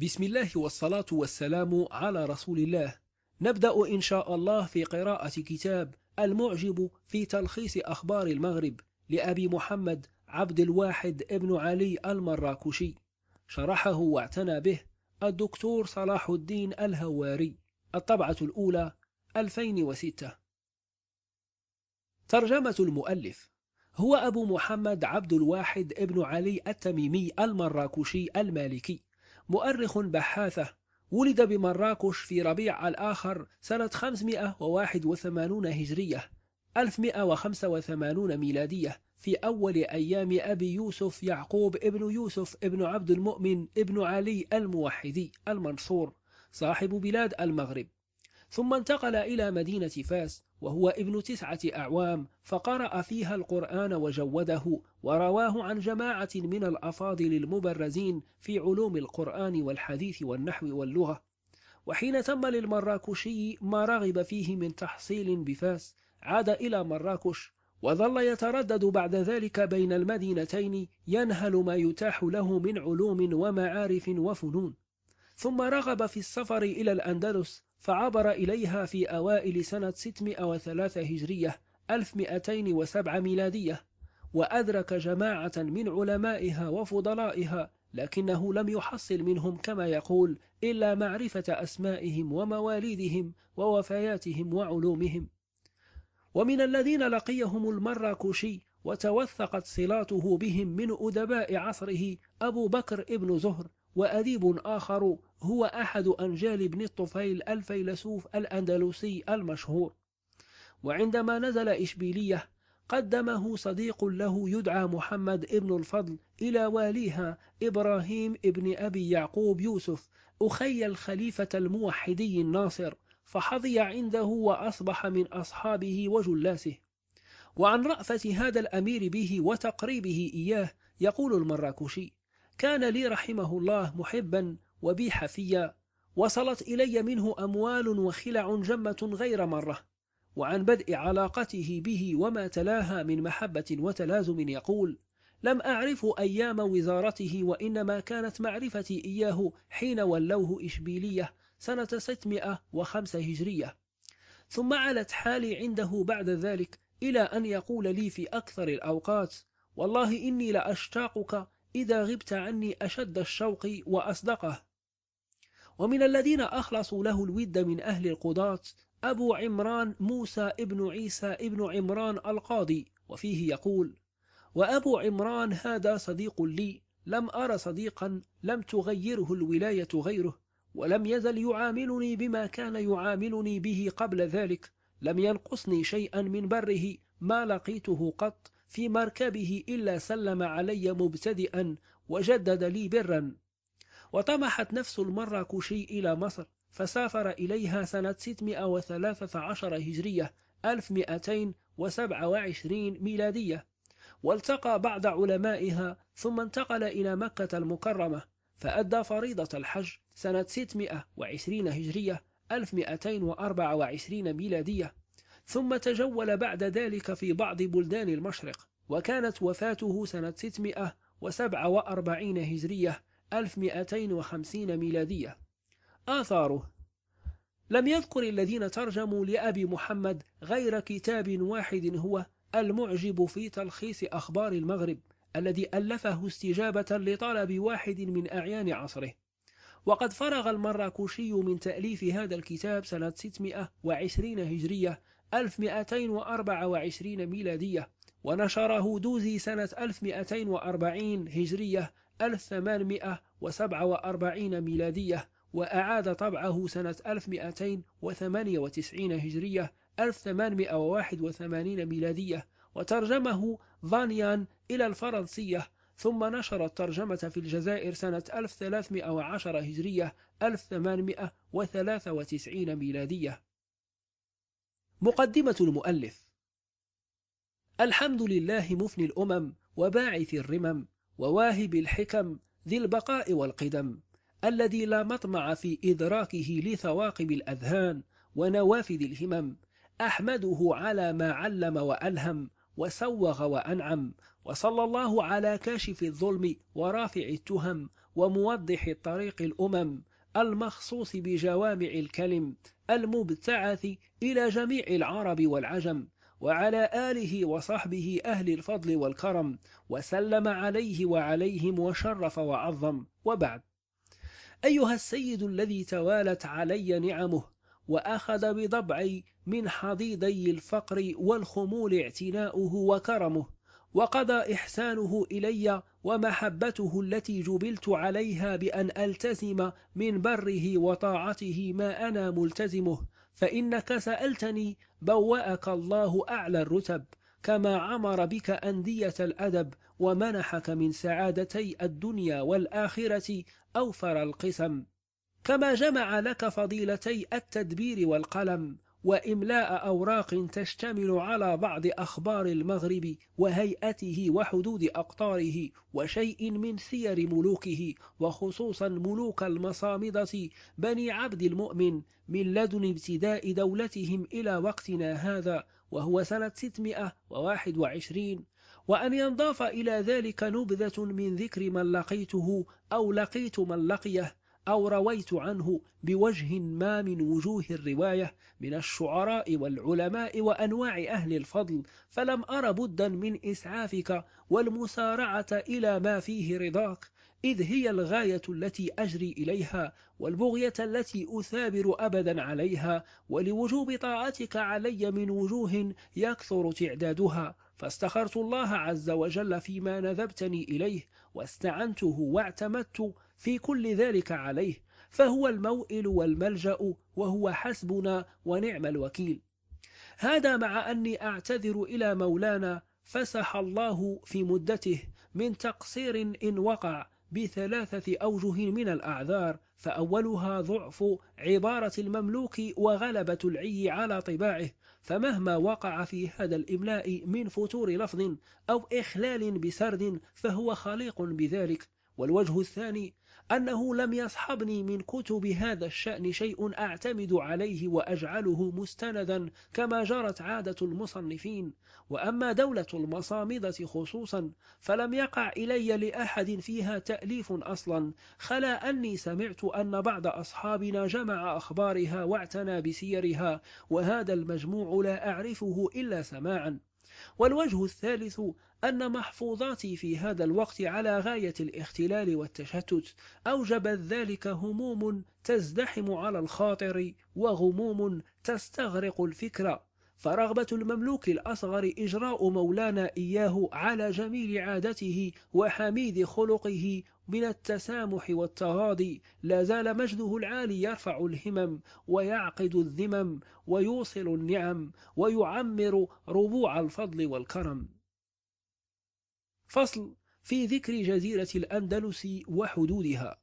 بسم الله والصلاة والسلام على رسول الله نبدأ إن شاء الله في قراءة كتاب المعجب في تلخيص أخبار المغرب لأبي محمد عبد الواحد ابن علي المراكشي شرحه واعتنى به الدكتور صلاح الدين الهواري الطبعة الأولى 2006 ترجمة المؤلف هو أبو محمد عبد الواحد ابن علي التميمي المراكشي المالكي مؤرخ بحاثة ولد بمراكش في ربيع الآخر سنة 581 هجرية 1185 ميلادية في أول أيام أبي يوسف يعقوب ابن يوسف ابن عبد المؤمن ابن علي الموحدي المنصور صاحب بلاد المغرب ثم انتقل إلى مدينة فاس وهو ابن تسعة أعوام فقرأ فيها القرآن وجوده ورواه عن جماعة من الأفاضل المبرزين في علوم القرآن والحديث والنحو واللغة وحين تم للمراكشي ما رغب فيه من تحصيل بفاس عاد إلى مراكش وظل يتردد بعد ذلك بين المدينتين ينهل ما يتاح له من علوم ومعارف وفنون ثم رغب في السفر إلى الأندلس فعبر إليها في أوائل سنة 603 هجرية 1207 ميلادية وأدرك جماعة من علمائها وفضلائها لكنه لم يحصل منهم كما يقول إلا معرفة أسمائهم ومواليدهم ووفياتهم وعلومهم ومن الذين لقيهم المراكشي وتوثقت صلاته بهم من أدباء عصره أبو بكر ابن زهر وأديب آخر هو أحد أنجال ابن الطفيل الفيلسوف الأندلسي المشهور وعندما نزل إشبيلية قدمه صديق له يدعى محمد ابن الفضل إلى واليها إبراهيم ابن أبي يعقوب يوسف أخي الخليفة الموحدي الناصر فحظي عنده وأصبح من أصحابه وجلاسه وعن رأفة هذا الأمير به وتقريبه إياه يقول المراكشي كان لي رحمه الله محبا وبي حفيا وصلت إلي منه أموال وخلع جمة غير مرة وعن بدء علاقته به وما تلاها من محبة وتلازم يقول لم أعرف أيام وزارته وإنما كانت معرفتي إياه حين ولوه إشبيلية سنة 605 هجرية ثم علت حالي عنده بعد ذلك إلى أن يقول لي في أكثر الأوقات والله إني لأشتاقك إذا غبت عني أشد الشوق وأصدقه ومن الذين أخلصوا له الود من أهل القضاة أبو عمران موسى ابن عيسى ابن عمران القاضي وفيه يقول وأبو عمران هذا صديق لي لم أر صديقا لم تغيره الولاية غيره ولم يزل يعاملني بما كان يعاملني به قبل ذلك لم ينقصني شيئا من بره ما لقيته قط في مركبه إلا سلم علي مبتدئا وجدد لي برا وطمحت نفس المراكشي إلى مصر فسافر إليها سنة 613 هجرية 1227 ميلادية والتقى بعض علمائها ثم انتقل إلى مكة المكرمة فأدى فريضة الحج سنة 620 هجرية 1224 ميلادية ثم تجول بعد ذلك في بعض بلدان المشرق وكانت وفاته سنة 647 هجرية 1250 ميلادية آثاره لم يذكر الذين ترجموا لأبي محمد غير كتاب واحد هو المعجب في تلخيص أخبار المغرب الذي ألفه استجابة لطلب واحد من أعيان عصره وقد فرغ المراكشي من تأليف هذا الكتاب سنة 620 هجرية 1224 ميلادية ونشره دوزي سنة 1240 هجرية 1847 ميلادية وأعاد طبعه سنة 1298 هجرية 1881 ميلادية وترجمه فانيان إلى الفرنسية ثم نشر الترجمة في الجزائر سنة 1310 هجرية 1893 ميلادية مقدمة المؤلف الحمد لله مفني الأمم وباعث الرمم وواهب الحكم ذي البقاء والقدم الذي لا مطمع في إدراكه لثواقب الأذهان ونوافذ الهمم أحمده على ما علم وألهم وسوغ وأنعم وصلى الله على كاشف الظلم ورافع التهم وموضح الطريق الأمم المخصوص بجوامع الكلم المبتعث إلى جميع العرب والعجم وعلى آله وصحبه أهل الفضل والكرم وسلم عليه وعليهم وشرف وعظم وبعد أيها السيد الذي توالت علي نعمه وأخذ بضبعي من حضيضي الفقر والخمول اعتناؤه وكرمه وقضى إحسانه إلي ومحبته التي جبلت عليها بأن ألتزم من بره وطاعته ما أنا ملتزمه فإنك سألتني بوأك الله أعلى الرتب كما عمر بك أندية الأدب ومنحك من سعادتي الدنيا والآخرة أوفر القسم كما جمع لك فضيلتي التدبير والقلم وإملاء أوراق تشتمل على بعض أخبار المغرب وهيئته وحدود أقطاره وشيء من سير ملوكه وخصوصا ملوك المصامدة بني عبد المؤمن من لدن ابتداء دولتهم إلى وقتنا هذا وهو سنة 621 وأن ينضاف إلى ذلك نبذة من ذكر من لقيته أو لقيت من لقيه أو رويت عنه بوجه ما من وجوه الرواية من الشعراء والعلماء وأنواع أهل الفضل فلم أر بدا من إسعافك والمسارعة إلى ما فيه رضاك إذ هي الغاية التي أجري إليها والبغية التي أثابر أبدا عليها ولوجوب طاعتك علي من وجوه يكثر تعدادها فاستخرت الله عز وجل فيما نذبتني إليه واستعنته واعتمدت في كل ذلك عليه فهو الموئل والملجأ وهو حسبنا ونعم الوكيل هذا مع أني أعتذر إلى مولانا فسح الله في مدته من تقصير إن وقع بثلاثة أوجه من الأعذار فأولها ضعف عبارة المملوك وغلبة العي على طباعه فمهما وقع في هذا الإملاء من فتور لفظ أو إخلال بسرد فهو خليق بذلك والوجه الثاني أنه لم يصحبني من كتب هذا الشأن شيء أعتمد عليه وأجعله مستندا كما جرت عادة المصنفين وأما دولة المصامدة خصوصا فلم يقع إلي لأحد فيها تأليف أصلا خلا أني سمعت أن بعض أصحابنا جمع أخبارها واعتنى بسيرها وهذا المجموع لا أعرفه إلا سماعا والوجه الثالث أن محفوظاتي في هذا الوقت على غاية الاختلال والتشتت أوجبت ذلك هموم تزدحم على الخاطر وغموم تستغرق الفكرة فرغبة المملوك الأصغر إجراء مولانا إياه على جميل عادته وحميد خلقه من التسامح والتغاضي لا زال مجده العالي يرفع الهمم ويعقد الذمم ويوصل النعم ويعمر ربوع الفضل والكرم فصل في ذكر جزيرة الأندلس وحدودها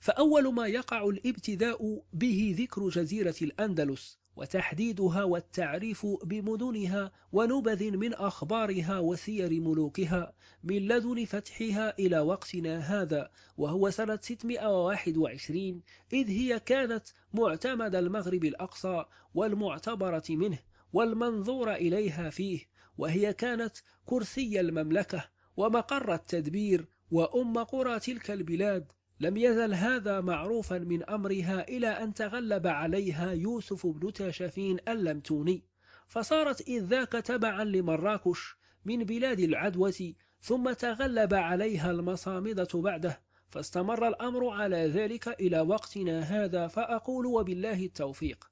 فأول ما يقع الابتداء به ذكر جزيرة الأندلس وتحديدها والتعريف بمدنها ونبذ من أخبارها وسير ملوكها من لدن فتحها إلى وقتنا هذا وهو سنة 621 إذ هي كانت معتمد المغرب الأقصى والمعتبرة منه والمنظور إليها فيه وهي كانت كرسي المملكة ومقر التدبير وأم قرى تلك البلاد لم يزل هذا معروفا من أمرها إلى أن تغلب عليها يوسف بن تاشفين اللمتوني فصارت إذ ذاك تبعا لمراكش من بلاد العدوة ثم تغلب عليها المصامدة بعده فاستمر الأمر على ذلك إلى وقتنا هذا فأقول وبالله التوفيق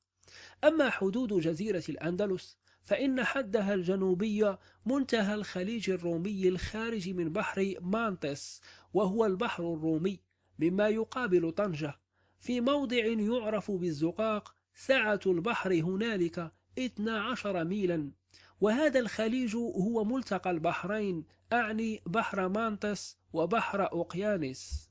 أما حدود جزيرة الأندلس فإن حدها الجنوبي منتهى الخليج الرومي الخارج من بحر مانتس وهو البحر الرومي مما يقابل طنجة في موضع يعرف بالزقاق سعة البحر هنالك 12 ميلا وهذا الخليج هو ملتقى البحرين أعني بحر مانتس وبحر أوقيانس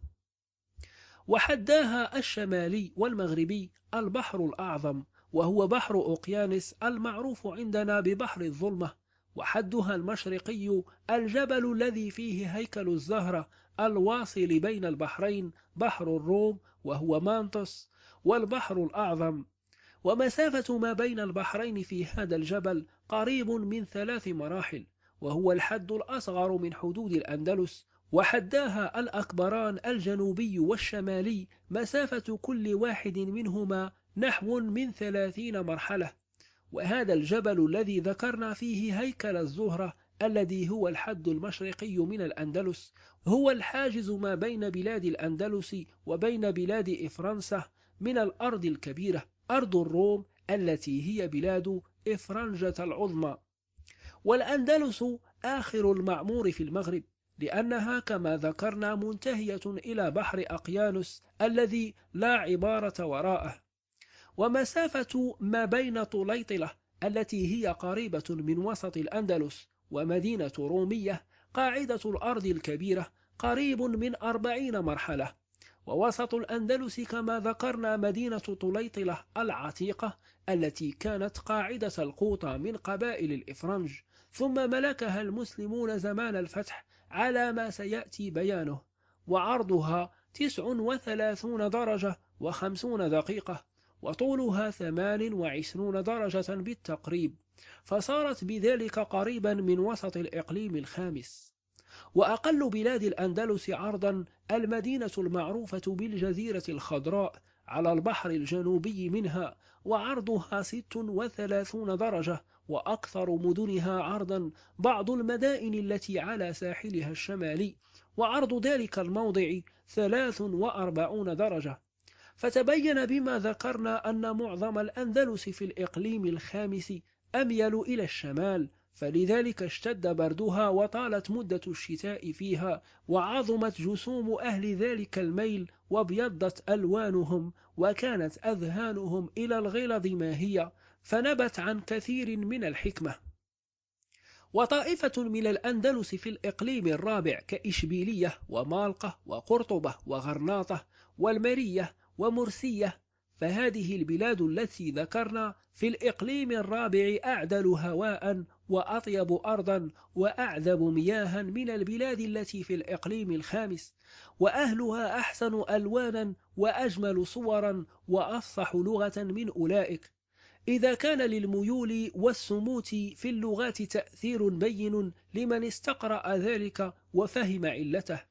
وحداها الشمالي والمغربي البحر الأعظم وهو بحر أوقيانس المعروف عندنا ببحر الظلمة وحدها المشرقي الجبل الذي فيه هيكل الزهرة الواصل بين البحرين بحر الروم وهو مانتوس والبحر الأعظم ومسافة ما بين البحرين في هذا الجبل قريب من ثلاث مراحل وهو الحد الأصغر من حدود الأندلس وحداها الأكبران الجنوبي والشمالي مسافة كل واحد منهما نحو من ثلاثين مرحلة وهذا الجبل الذي ذكرنا فيه هيكل الزهرة الذي هو الحد المشرقي من الأندلس هو الحاجز ما بين بلاد الأندلس وبين بلاد إفرنسا من الأرض الكبيرة أرض الروم التي هي بلاد إفرنجة العظمى والأندلس آخر المعمور في المغرب لأنها كما ذكرنا منتهية إلى بحر أقيانوس الذي لا عبارة وراءه ومسافة ما بين طليطلة التي هي قريبة من وسط الأندلس ومدينة رومية قاعدة الأرض الكبيرة قريب من أربعين مرحلة ووسط الأندلس كما ذكرنا مدينة طليطلة العتيقة التي كانت قاعدة القوطة من قبائل الإفرنج ثم ملكها المسلمون زمان الفتح على ما سيأتي بيانه وعرضها تسع وثلاثون درجة وخمسون دقيقة وطولها 28 درجة بالتقريب فصارت بذلك قريبا من وسط الإقليم الخامس وأقل بلاد الأندلس عرضا المدينة المعروفة بالجزيرة الخضراء على البحر الجنوبي منها وعرضها 36 درجة وأكثر مدنها عرضا بعض المدائن التي على ساحلها الشمالي وعرض ذلك الموضع 43 درجة فتبين بما ذكرنا أن معظم الأندلس في الإقليم الخامس أميل إلى الشمال فلذلك اشتد بردها وطالت مدة الشتاء فيها وعظمت جسوم أهل ذلك الميل وابيضت ألوانهم وكانت أذهانهم إلى الغلظ ما هي فنبت عن كثير من الحكمة وطائفة من الأندلس في الإقليم الرابع كإشبيلية ومالقة وقرطبة وغرناطة والمرية ومرسية فهذه البلاد التي ذكرنا في الإقليم الرابع أعدل هواء وأطيب أرضا وأعذب مياها من البلاد التي في الإقليم الخامس وأهلها أحسن ألوانا وأجمل صورا وأفصح لغة من أولئك إذا كان للميول والسموت في اللغات تأثير بين لمن استقرأ ذلك وفهم علته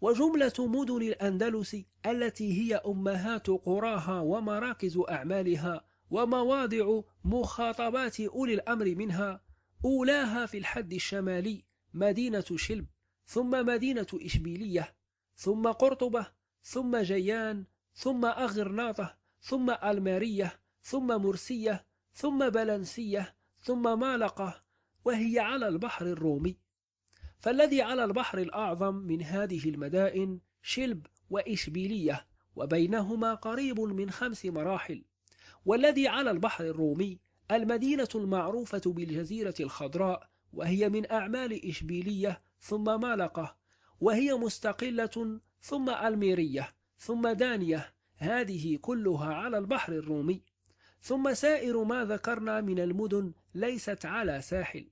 وجملة مدن الأندلس التي هي أمهات قراها ومراكز أعمالها ومواضع مخاطبات أولي الأمر منها أولاها في الحد الشمالي مدينة شلب ثم مدينة إشبيلية ثم قرطبة ثم جيان ثم أغرناطة ثم ألمارية ثم مرسية ثم بلنسية ثم مالقة وهي على البحر الرومي فالذي على البحر الأعظم من هذه المدائن شلب وإشبيلية وبينهما قريب من خمس مراحل والذي على البحر الرومي المدينة المعروفة بالجزيرة الخضراء وهي من أعمال إشبيلية ثم مالقة وهي مستقلة ثم ألميرية ثم دانية هذه كلها على البحر الرومي ثم سائر ما ذكرنا من المدن ليست على ساحل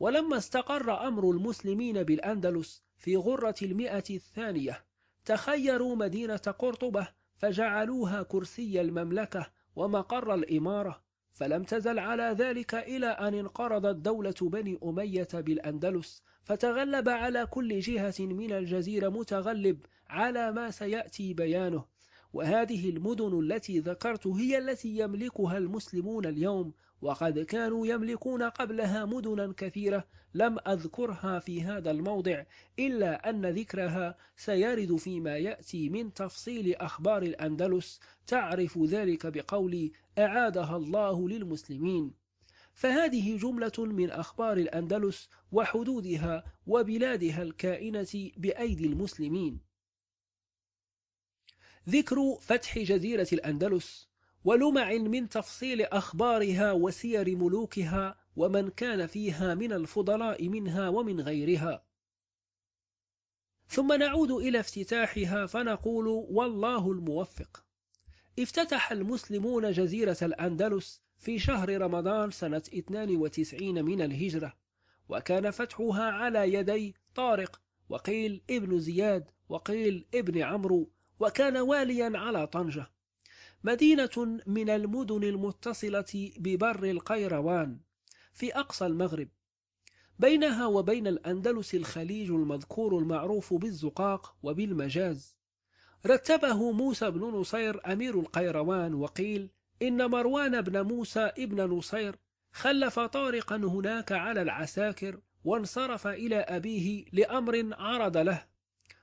ولما استقر أمر المسلمين بالأندلس في غرة المئة الثانية تخيروا مدينة قرطبة فجعلوها كرسي المملكة ومقر الإمارة فلم تزل على ذلك إلى أن انقرضت دولة بني أمية بالأندلس فتغلب على كل جهة من الجزيرة متغلب على ما سيأتي بيانه وهذه المدن التي ذكرت هي التي يملكها المسلمون اليوم وقد كانوا يملكون قبلها مدنا كثيرة لم أذكرها في هذا الموضع إلا أن ذكرها سيرد فيما يأتي من تفصيل أخبار الأندلس تعرف ذلك بقول أعادها الله للمسلمين فهذه جملة من أخبار الأندلس وحدودها وبلادها الكائنة بأيدي المسلمين ذكر فتح جزيرة الأندلس ولمع من تفصيل أخبارها وسير ملوكها ومن كان فيها من الفضلاء منها ومن غيرها ثم نعود إلى افتتاحها فنقول والله الموفق افتتح المسلمون جزيرة الأندلس في شهر رمضان سنة 92 من الهجرة وكان فتحها على يدي طارق وقيل ابن زياد وقيل ابن عمرو وكان واليا على طنجة مدينة من المدن المتصلة ببر القيروان في أقصى المغرب بينها وبين الأندلس الخليج المذكور المعروف بالزقاق وبالمجاز رتبه موسى بن نصير أمير القيروان وقيل إن مروان بن موسى ابن نصير خلف طارقا هناك على العساكر وانصرف إلى أبيه لأمر عرض له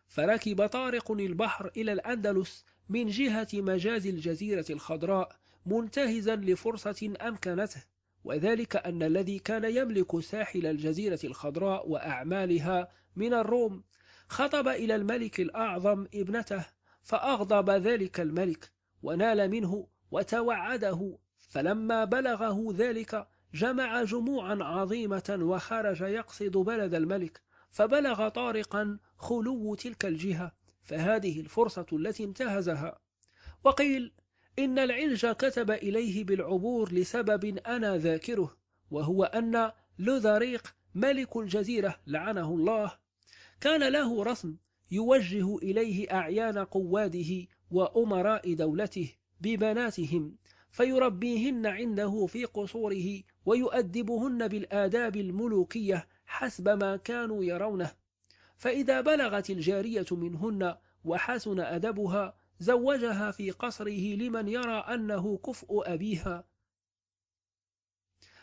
فركب طارق البحر إلى الأندلس من جهة مجاز الجزيرة الخضراء منتهزا لفرصة أمكنته وذلك أن الذي كان يملك ساحل الجزيرة الخضراء وأعمالها من الروم خطب إلى الملك الأعظم ابنته فأغضب ذلك الملك ونال منه وتوعده فلما بلغه ذلك جمع جموعا عظيمة وخرج يقصد بلد الملك فبلغ طارقا خلو تلك الجهة فهذه الفرصة التي انتهزها وقيل إن العلج كتب إليه بالعبور لسبب أنا ذاكره وهو أن لذريق ملك الجزيرة لعنه الله كان له رسم يوجه إليه أعيان قواده وأمراء دولته ببناتهم فيربيهن عنده في قصوره ويؤدبهن بالآداب الملوكية حسب ما كانوا يرونه فإذا بلغت الجارية منهن وحسن أدبها زوجها في قصره لمن يرى أنه كفء أبيها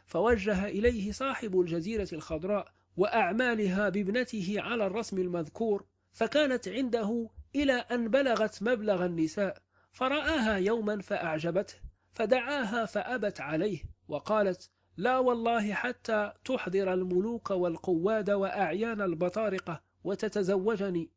فوجه إليه صاحب الجزيرة الخضراء وأعمالها بابنته على الرسم المذكور فكانت عنده إلى أن بلغت مبلغ النساء فرآها يوما فأعجبته فدعاها فأبت عليه وقالت لا والله حتى تحضر الملوك والقواد وأعيان البطارقة وتتزوجني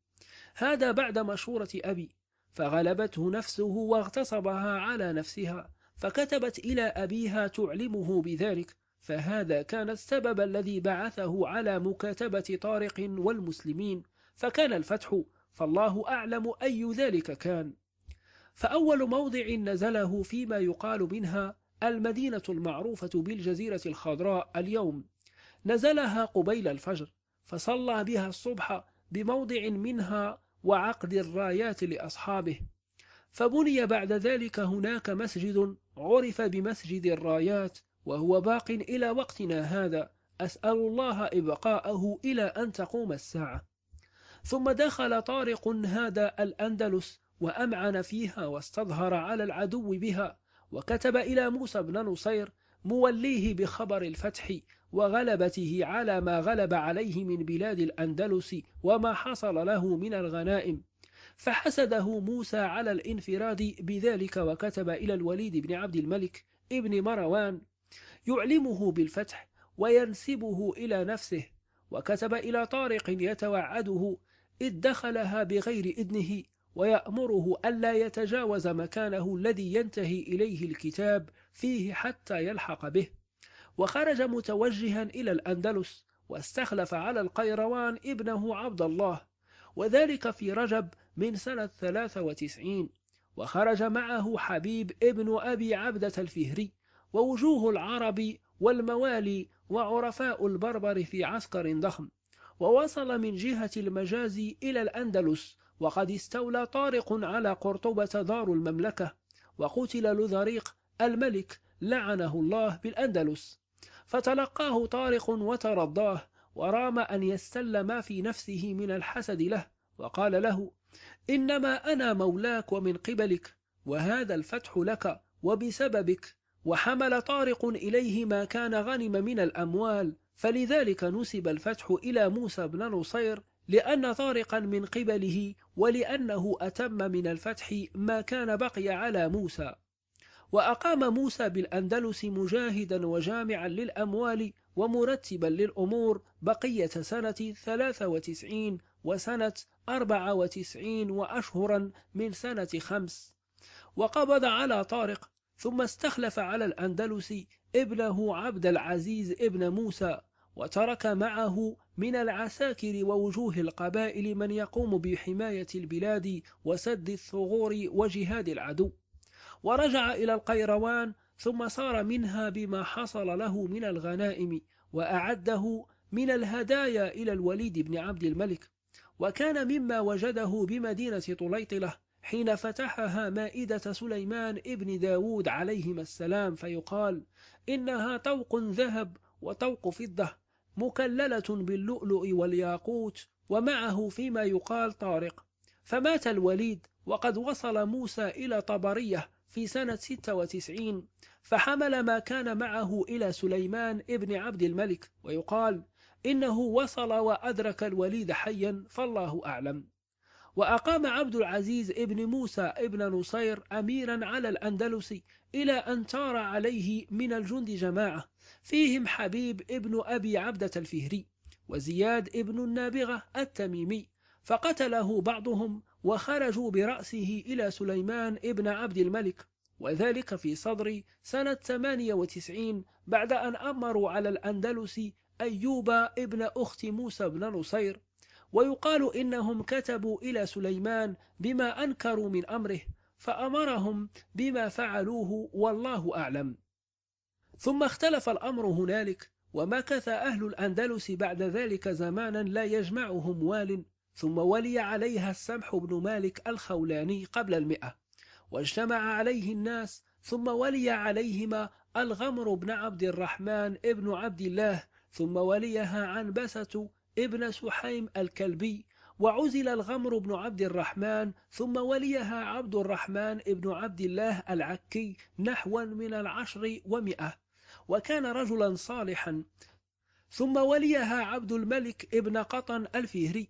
هذا بعد مشورة أبي فغلبته نفسه واغتصبها على نفسها فكتبت إلى أبيها تعلمه بذلك فهذا كان السبب الذي بعثه على مكاتبة طارق والمسلمين فكان الفتح فالله أعلم أي ذلك كان فأول موضع نزله فيما يقال منها المدينة المعروفة بالجزيرة الخضراء اليوم نزلها قبيل الفجر فصلى بها الصبح بموضع منها وعقد الرايات لأصحابه فبني بعد ذلك هناك مسجد عرف بمسجد الرايات وهو باق إلى وقتنا هذا أسأل الله إبقاءه إلى أن تقوم الساعة ثم دخل طارق هذا الأندلس وأمعن فيها واستظهر على العدو بها وكتب إلى موسى بن نصير موليه بخبر الفتح وغلبته على ما غلب عليه من بلاد الأندلس وما حصل له من الغنائم فحسده موسى على الانفراد بذلك وكتب إلى الوليد بن عبد الملك ابن مروان يعلمه بالفتح وينسبه إلى نفسه وكتب إلى طارق يتوعده ادخلها بغير إذنه ويأمره ألا يتجاوز مكانه الذي ينتهي إليه الكتاب فيه حتى يلحق به وخرج متوجها إلى الأندلس واستخلف على القيروان ابنه عبد الله وذلك في رجب من سنة 93 وخرج معه حبيب ابن أبي عبدة الفهري ووجوه العرب والموالي وعرفاء البربر في عسكر ضخم ووصل من جهة المجاز إلى الأندلس وقد استولى طارق على قرطبة دار المملكة وقتل لذريق الملك لعنه الله بالأندلس فتلقاه طارق وترضاه ورام أن يستل ما في نفسه من الحسد له وقال له إنما أنا مولاك ومن قبلك وهذا الفتح لك وبسببك وحمل طارق إليه ما كان غنم من الأموال فلذلك نسب الفتح إلى موسى بن نصير لأن طارقا من قبله ولأنه أتم من الفتح ما كان بقي على موسى وأقام موسى بالأندلس مجاهدا وجامعا للأموال ومرتبا للأمور بقية سنة 93 وسنة 94 وأشهرا من سنة خمس وقبض على طارق ثم استخلف على الأندلس ابنه عبد العزيز ابن موسى وترك معه من العساكر ووجوه القبائل من يقوم بحماية البلاد وسد الثغور وجهاد العدو ورجع إلى القيروان ثم صار منها بما حصل له من الغنائم وأعده من الهدايا إلى الوليد بن عبد الملك وكان مما وجده بمدينة طليطلة حين فتحها مائدة سليمان ابن داود عليهما السلام فيقال إنها طوق ذهب وطوق فضة مكللة باللؤلؤ والياقوت ومعه فيما يقال طارق فمات الوليد وقد وصل موسى إلى طبرية في سنة 96 فحمل ما كان معه إلى سليمان ابن عبد الملك ويقال إنه وصل وأدرك الوليد حيا فالله أعلم وأقام عبد العزيز ابن موسى ابن نصير أميرا على الأندلس إلى أن تار عليه من الجند جماعة فيهم حبيب ابن أبي عبدة الفهري وزياد ابن النابغة التميمي فقتله بعضهم وخرجوا برأسه إلى سليمان ابن عبد الملك وذلك في صدر سنة 98 بعد أن أمروا على الأندلس أيوب ابن أخت موسى بن نصير ويقال إنهم كتبوا إلى سليمان بما أنكروا من أمره فأمرهم بما فعلوه والله أعلم ثم اختلف الأمر هنالك ومكث أهل الأندلس بعد ذلك زمانا لا يجمعهم وال ثم ولي عليها السمح بن مالك الخولاني قبل المئة واجتمع عليه الناس ثم ولي عليهما الغمر بن عبد الرحمن ابن عبد الله ثم وليها عنبسة ابن سحيم الكلبي وعزل الغمر بن عبد الرحمن ثم وليها عبد الرحمن بن عبد الله العكي نحوا من العشر ومئة وكان رجلا صالحا ثم وليها عبد الملك ابن قطن الفهري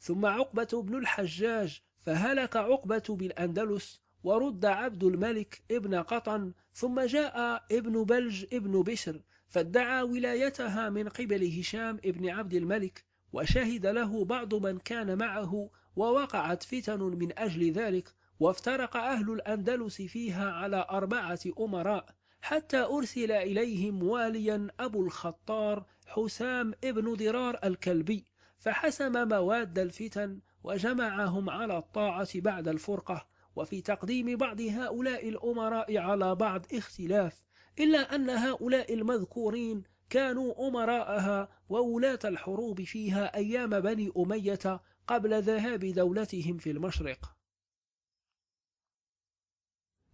ثم عقبة بن الحجاج فهلك عقبة بالأندلس ورد عبد الملك ابن قطن ثم جاء ابن بلج ابن بشر فادعى ولايتها من قبل هشام ابن عبد الملك وشهد له بعض من كان معه ووقعت فتن من أجل ذلك وافترق أهل الأندلس فيها على أربعة أمراء حتى أرسل إليهم واليا أبو الخطار حسام ابن ضرار الكلبي فحسم مواد الفتن وجمعهم على الطاعة بعد الفرقة وفي تقديم بعض هؤلاء الأمراء على بعض اختلاف إلا أن هؤلاء المذكورين كانوا أمراءها وولاة الحروب فيها أيام بني أمية قبل ذهاب دولتهم في المشرق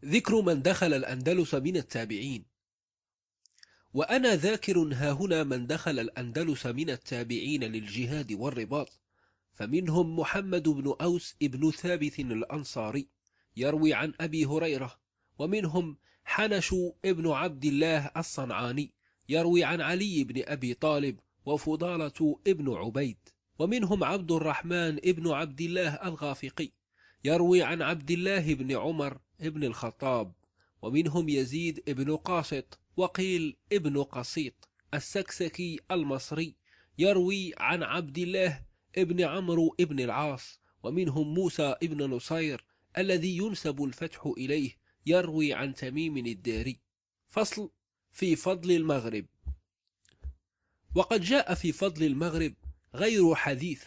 ذكر من دخل الأندلس من التابعين وأنا ذاكر هاهنا من دخل الأندلس من التابعين للجهاد والرباط فمنهم محمد بن أوس بن ثابت الأنصاري يروي عن أبي هريرة ومنهم حنش بن عبد الله الصنعاني يروي عن علي بن أبي طالب وفضالة ابن عبيد ومنهم عبد الرحمن ابن عبد الله الغافقي يروي عن عبد الله بن عمر ابن الخطاب ومنهم يزيد ابن قاسط وقيل ابن قسيط السكسكي المصري يروي عن عبد الله ابن عمرو ابن العاص ومنهم موسى ابن نصير الذي ينسب الفتح إليه يروي عن تميم الداري فصل في فضل المغرب وقد جاء في فضل المغرب غير حديث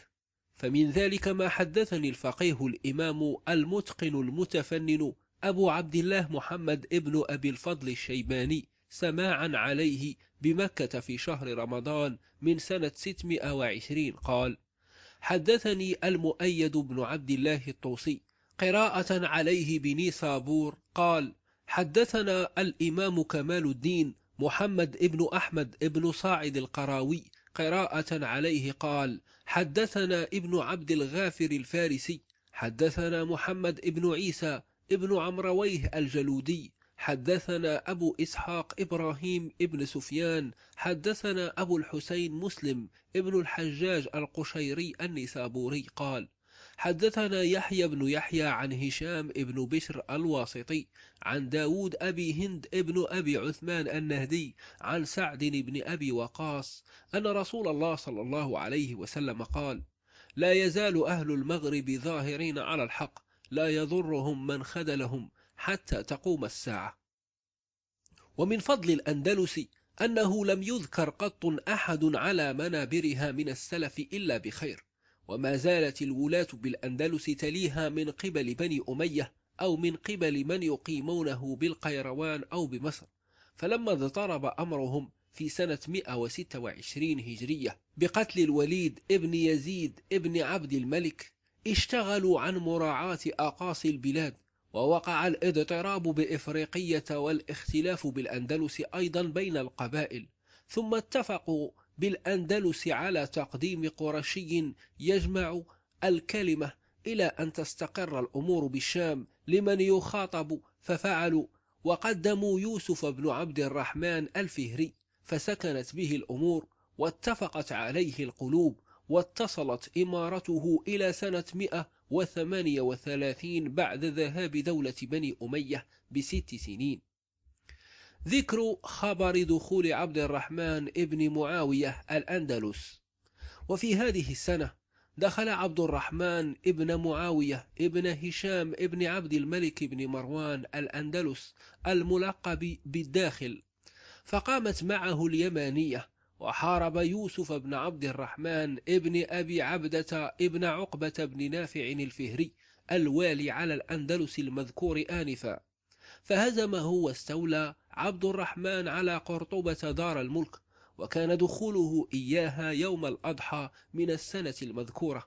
فمن ذلك ما حدثني الفقيه الإمام المتقن المتفنن أبو عبد الله محمد ابن أبي الفضل الشيباني سماعا عليه بمكة في شهر رمضان من سنة 620 قال حدثني المؤيد بن عبد الله الطوسي قراءة عليه بنيسابور قال حدثنا الإمام كمال الدين محمد ابن أحمد ابن صاعد القراوي قراءة عليه قال حدثنا ابن عبد الغافر الفارسي حدثنا محمد ابن عيسى ابن عمرويه الجلودي حدثنا أبو إسحاق إبراهيم ابن سفيان حدثنا أبو الحسين مسلم ابن الحجاج القشيري النسابوري قال حدثنا يحيى بن يحيى عن هشام ابن بشر الواسطي عن داود أبي هند ابن أبي عثمان النهدي عن سعد بن أبي وقاص أن رسول الله صلى الله عليه وسلم قال لا يزال أهل المغرب ظاهرين على الحق لا يضرهم من خذلهم حتى تقوم الساعة ومن فضل الأندلس أنه لم يذكر قط أحد على منابرها من السلف إلا بخير وما زالت الولاة بالأندلس تليها من قبل بني أمية أو من قبل من يقيمونه بالقيروان أو بمصر فلما اضطرب أمرهم في سنة 126 هجرية بقتل الوليد ابن يزيد ابن عبد الملك اشتغلوا عن مراعاة أقاصي البلاد ووقع الاضطراب بإفريقية والاختلاف بالأندلس أيضا بين القبائل ثم اتفقوا بالأندلس على تقديم قرشي يجمع الكلمة إلى أن تستقر الأمور بالشام لمن يخاطب ففعلوا وقدموا يوسف بن عبد الرحمن الفهري فسكنت به الأمور واتفقت عليه القلوب واتصلت إمارته إلى سنة 100 وثمانية وثلاثين بعد ذهاب دولة بني أمية بست سنين ذكر خبر دخول عبد الرحمن ابن معاوية الأندلس وفي هذه السنة دخل عبد الرحمن ابن معاوية ابن هشام ابن عبد الملك بن مروان الأندلس الملقب بالداخل فقامت معه اليمانية وحارب يوسف بن عبد الرحمن ابن أبي عبدة ابن عقبة بن نافع الفهري الوالي على الأندلس المذكور آنفا فهزمه واستولى عبد الرحمن على قرطبة دار الملك وكان دخوله إياها يوم الأضحى من السنة المذكورة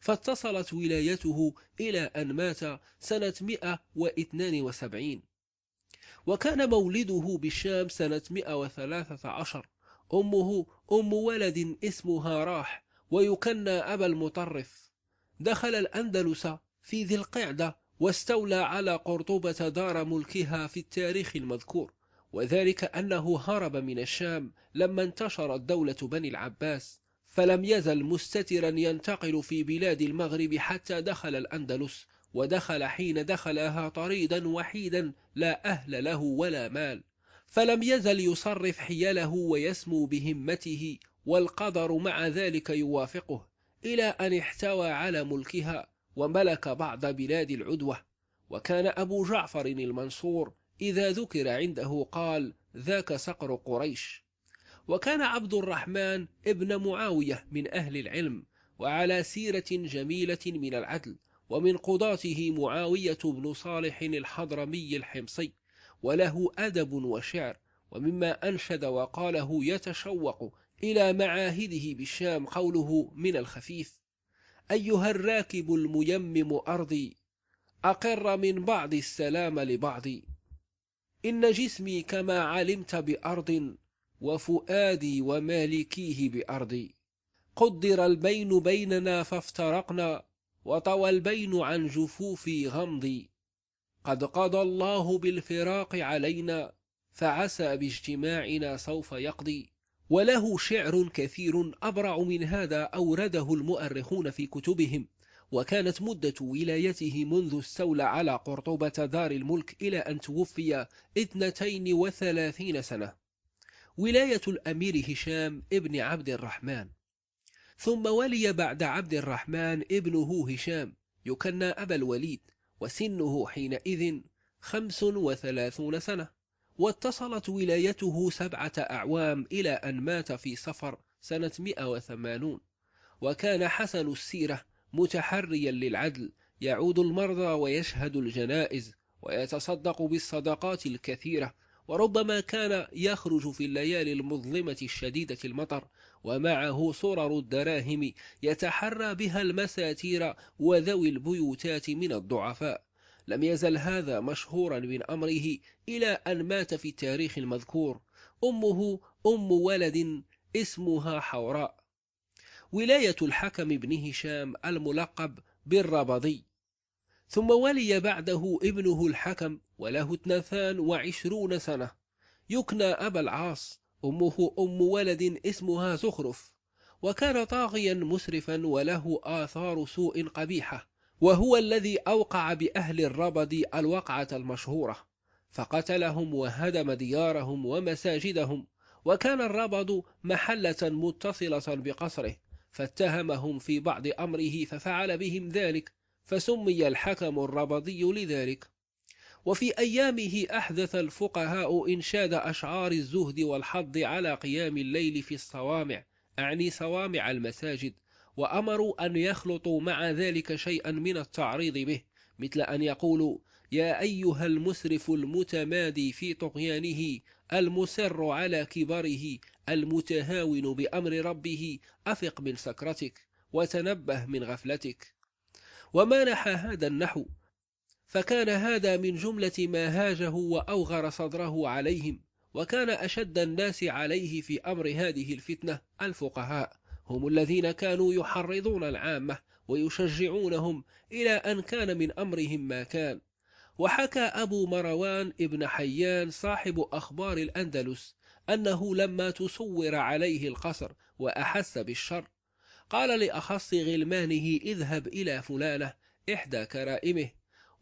فاتصلت ولايته إلى أن مات سنة 172 وكان مولده بالشام سنة 113 أمه أم ولد اسمها راح ويكنى أبا المطرف دخل الأندلس في ذي القعدة واستولى على قرطبة دار ملكها في التاريخ المذكور وذلك أنه هرب من الشام لما انتشرت دولة بني العباس فلم يزل مستترا ينتقل في بلاد المغرب حتى دخل الأندلس ودخل حين دخلها طريدا وحيدا لا أهل له ولا مال فلم يزل يصرف حيله ويسمو بهمته والقدر مع ذلك يوافقه إلى أن احتوى على ملكها وملك بعض بلاد العدوة وكان أبو جعفر المنصور إذا ذكر عنده قال ذاك صقر قريش وكان عبد الرحمن ابن معاوية من أهل العلم وعلى سيرة جميلة من العدل ومن قضاته معاوية بن صالح الحضرمي الحمصي وله أدب وشعر ومما أنشد وقاله يتشوق إلى معاهده بالشام قوله من الخفيف أيها الراكب الميمم أرضي أقر من بعض السلام لبعضي إن جسمي كما علمت بأرض وفؤادي ومالكيه بأرضي قدر البين بيننا فافترقنا وطوى البين عن جفوفي غمضي قد قضى الله بالفراق علينا فعسى باجتماعنا سوف يقضي وله شعر كثير أبرع من هذا أورده المؤرخون في كتبهم وكانت مدة ولايته منذ استولى على قرطبة دار الملك إلى أن توفي اثنتين وثلاثين سنة ولاية الأمير هشام ابن عبد الرحمن ثم ولي بعد عبد الرحمن ابنه هشام يكنى أبا الوليد وسنه حينئذ خمس وثلاثون سنة واتصلت ولايته سبعة أعوام إلى أن مات في صفر سنة 180 وكان حسن السيرة متحريا للعدل يعود المرضى ويشهد الجنائز ويتصدق بالصدقات الكثيرة وربما كان يخرج في الليالي المظلمة الشديدة المطر ومعه صرر الدراهم يتحرى بها المساتير وذوي البيوتات من الضعفاء لم يزل هذا مشهورا من أمره إلى أن مات في التاريخ المذكور أمه أم ولد اسمها حوراء ولاية الحكم بن هشام الملقب بالربضي ثم ولي بعده ابنه الحكم وله اثنتان وعشرون سنة يكنى أبا العاص أمه أم ولد اسمها زخرف وكان طاغيا مسرفا وله آثار سوء قبيحة وهو الذي أوقع بأهل الربض الوقعة المشهورة فقتلهم وهدم ديارهم ومساجدهم وكان الربض محلة متصلة بقصره فاتهمهم في بعض أمره ففعل بهم ذلك فسمي الحكم الربضي لذلك وفي أيامه أحدث الفقهاء إنشاد أشعار الزهد والحض على قيام الليل في الصوامع أعني صوامع المساجد وأمروا أن يخلطوا مع ذلك شيئا من التعريض به مثل أن يقولوا يا أيها المسرف المتمادي في طغيانه المسر على كبره المتهاون بأمر ربه أفق من سكرتك وتنبه من غفلتك وما نحى هذا النحو فكان هذا من جملة ما هاجه وأوغر صدره عليهم وكان أشد الناس عليه في أمر هذه الفتنة الفقهاء هم الذين كانوا يحرضون العامة ويشجعونهم إلى أن كان من أمرهم ما كان وحكى أبو مروان ابن حيان صاحب أخبار الأندلس أنه لما تصور عليه القصر وأحس بالشر قال لأخص غلمانه اذهب إلى فلانة إحدى كرائمه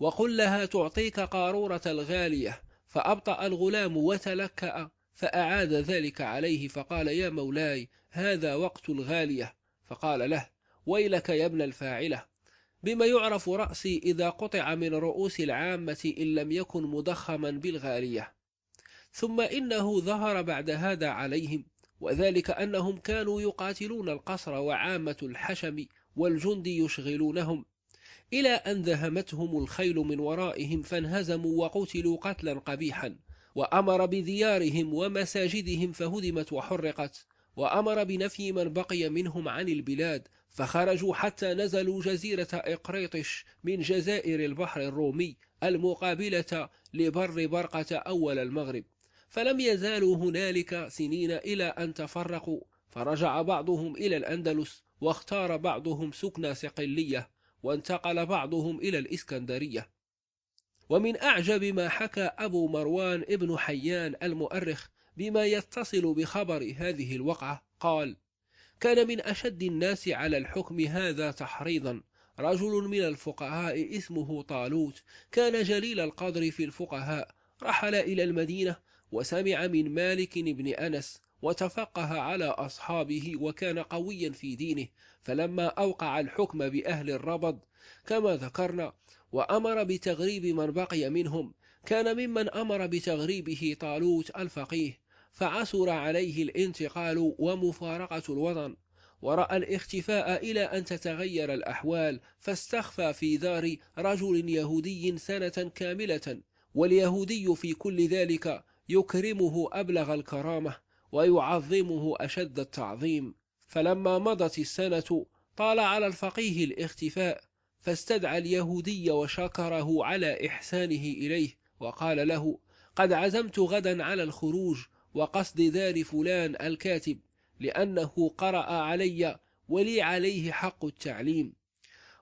وقل لها تعطيك قارورة الغالية فأبطأ الغلام وتلكأ فأعاد ذلك عليه فقال يا مولاي هذا وقت الغالية فقال له ويلك يا ابن الفاعلة بما يعرف رأسي إذا قطع من رؤوس العامة إن لم يكن مضخما بالغالية ثم إنه ظهر بعد هذا عليهم وذلك أنهم كانوا يقاتلون القصر وعامة الحشم والجند يشغلونهم إلى أن ذهمتهم الخيل من ورائهم فانهزموا وقتلوا قتلا قبيحا وأمر بديارهم ومساجدهم فهدمت وحرقت وأمر بنفي من بقي منهم عن البلاد فخرجوا حتى نزلوا جزيرة إقريطش من جزائر البحر الرومي المقابلة لبر برقة أول المغرب فلم يزالوا هنالك سنين إلى أن تفرقوا فرجع بعضهم إلى الأندلس واختار بعضهم سكن صقلية وانتقل بعضهم إلى الإسكندرية ومن أعجب ما حكى أبو مروان ابن حيان المؤرخ بما يتصل بخبر هذه الوقعة قال كان من أشد الناس على الحكم هذا تحريضا رجل من الفقهاء اسمه طالوت كان جليل القدر في الفقهاء رحل إلى المدينة وسمع من مالك بن أنس وتفقه على أصحابه وكان قويا في دينه فلما أوقع الحكم بأهل الربض كما ذكرنا وأمر بتغريب من بقي منهم كان ممن أمر بتغريبه طالوت الفقيه فعسر عليه الانتقال ومفارقة الوطن ورأى الاختفاء إلى أن تتغير الأحوال فاستخفى في دار رجل يهودي سنة كاملة واليهودي في كل ذلك يكرمه أبلغ الكرامة ويعظمه أشد التعظيم فلما مضت السنة طال على الفقيه الاختفاء فاستدعى اليهودي وشكره على إحسانه إليه وقال له قد عزمت غدا على الخروج وقصد دار فلان الكاتب لأنه قرأ علي ولي عليه حق التعليم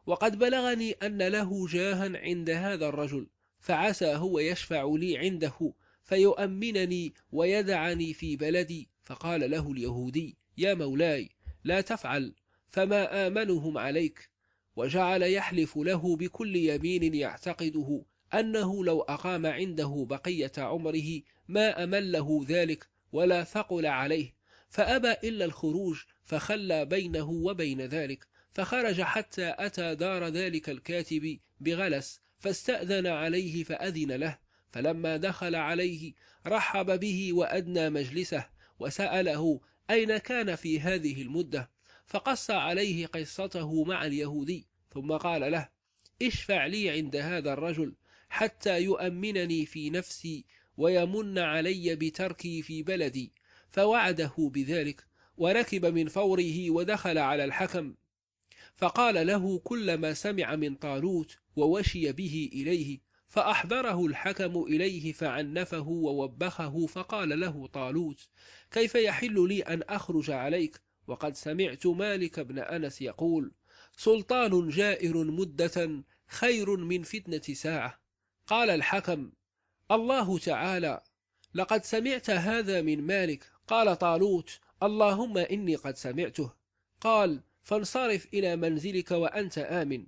وقد بلغني أن له جاها عند هذا الرجل فعسى هو يشفع لي عنده فيؤمنني ويدعني في بلدي فقال له اليهودي يا مولاي لا تفعل فما آمنهم عليك وجعل يحلف له بكل يمين يعتقده أنه لو أقام عنده بقية عمره ما أمله ذلك ولا ثقل عليه فأبى إلا الخروج فخلى بينه وبين ذلك فخرج حتى أتى دار ذلك الكاتب بغلس فاستأذن عليه فأذن له فلما دخل عليه رحب به وأدنى مجلسه وسأله أين كان في هذه المدة فقص عليه قصته مع اليهودي ثم قال له اشفع لي عند هذا الرجل حتى يؤمنني في نفسي ويمن علي بتركي في بلدي فوعده بذلك وركب من فوره ودخل على الحكم فقال له كل ما سمع من طالوت ووشي به إليه فأحضره الحكم إليه فعنفه ووبخه فقال له طالوت كيف يحل لي أن أخرج عليك وقد سمعت مالك بن أنس يقول سلطان جائر مدة خير من فتنة ساعة قال الحكم الله تعالى لقد سمعت هذا من مالك قال طالوت اللهم إني قد سمعته قال فانصرف إلى منزلك وأنت آمن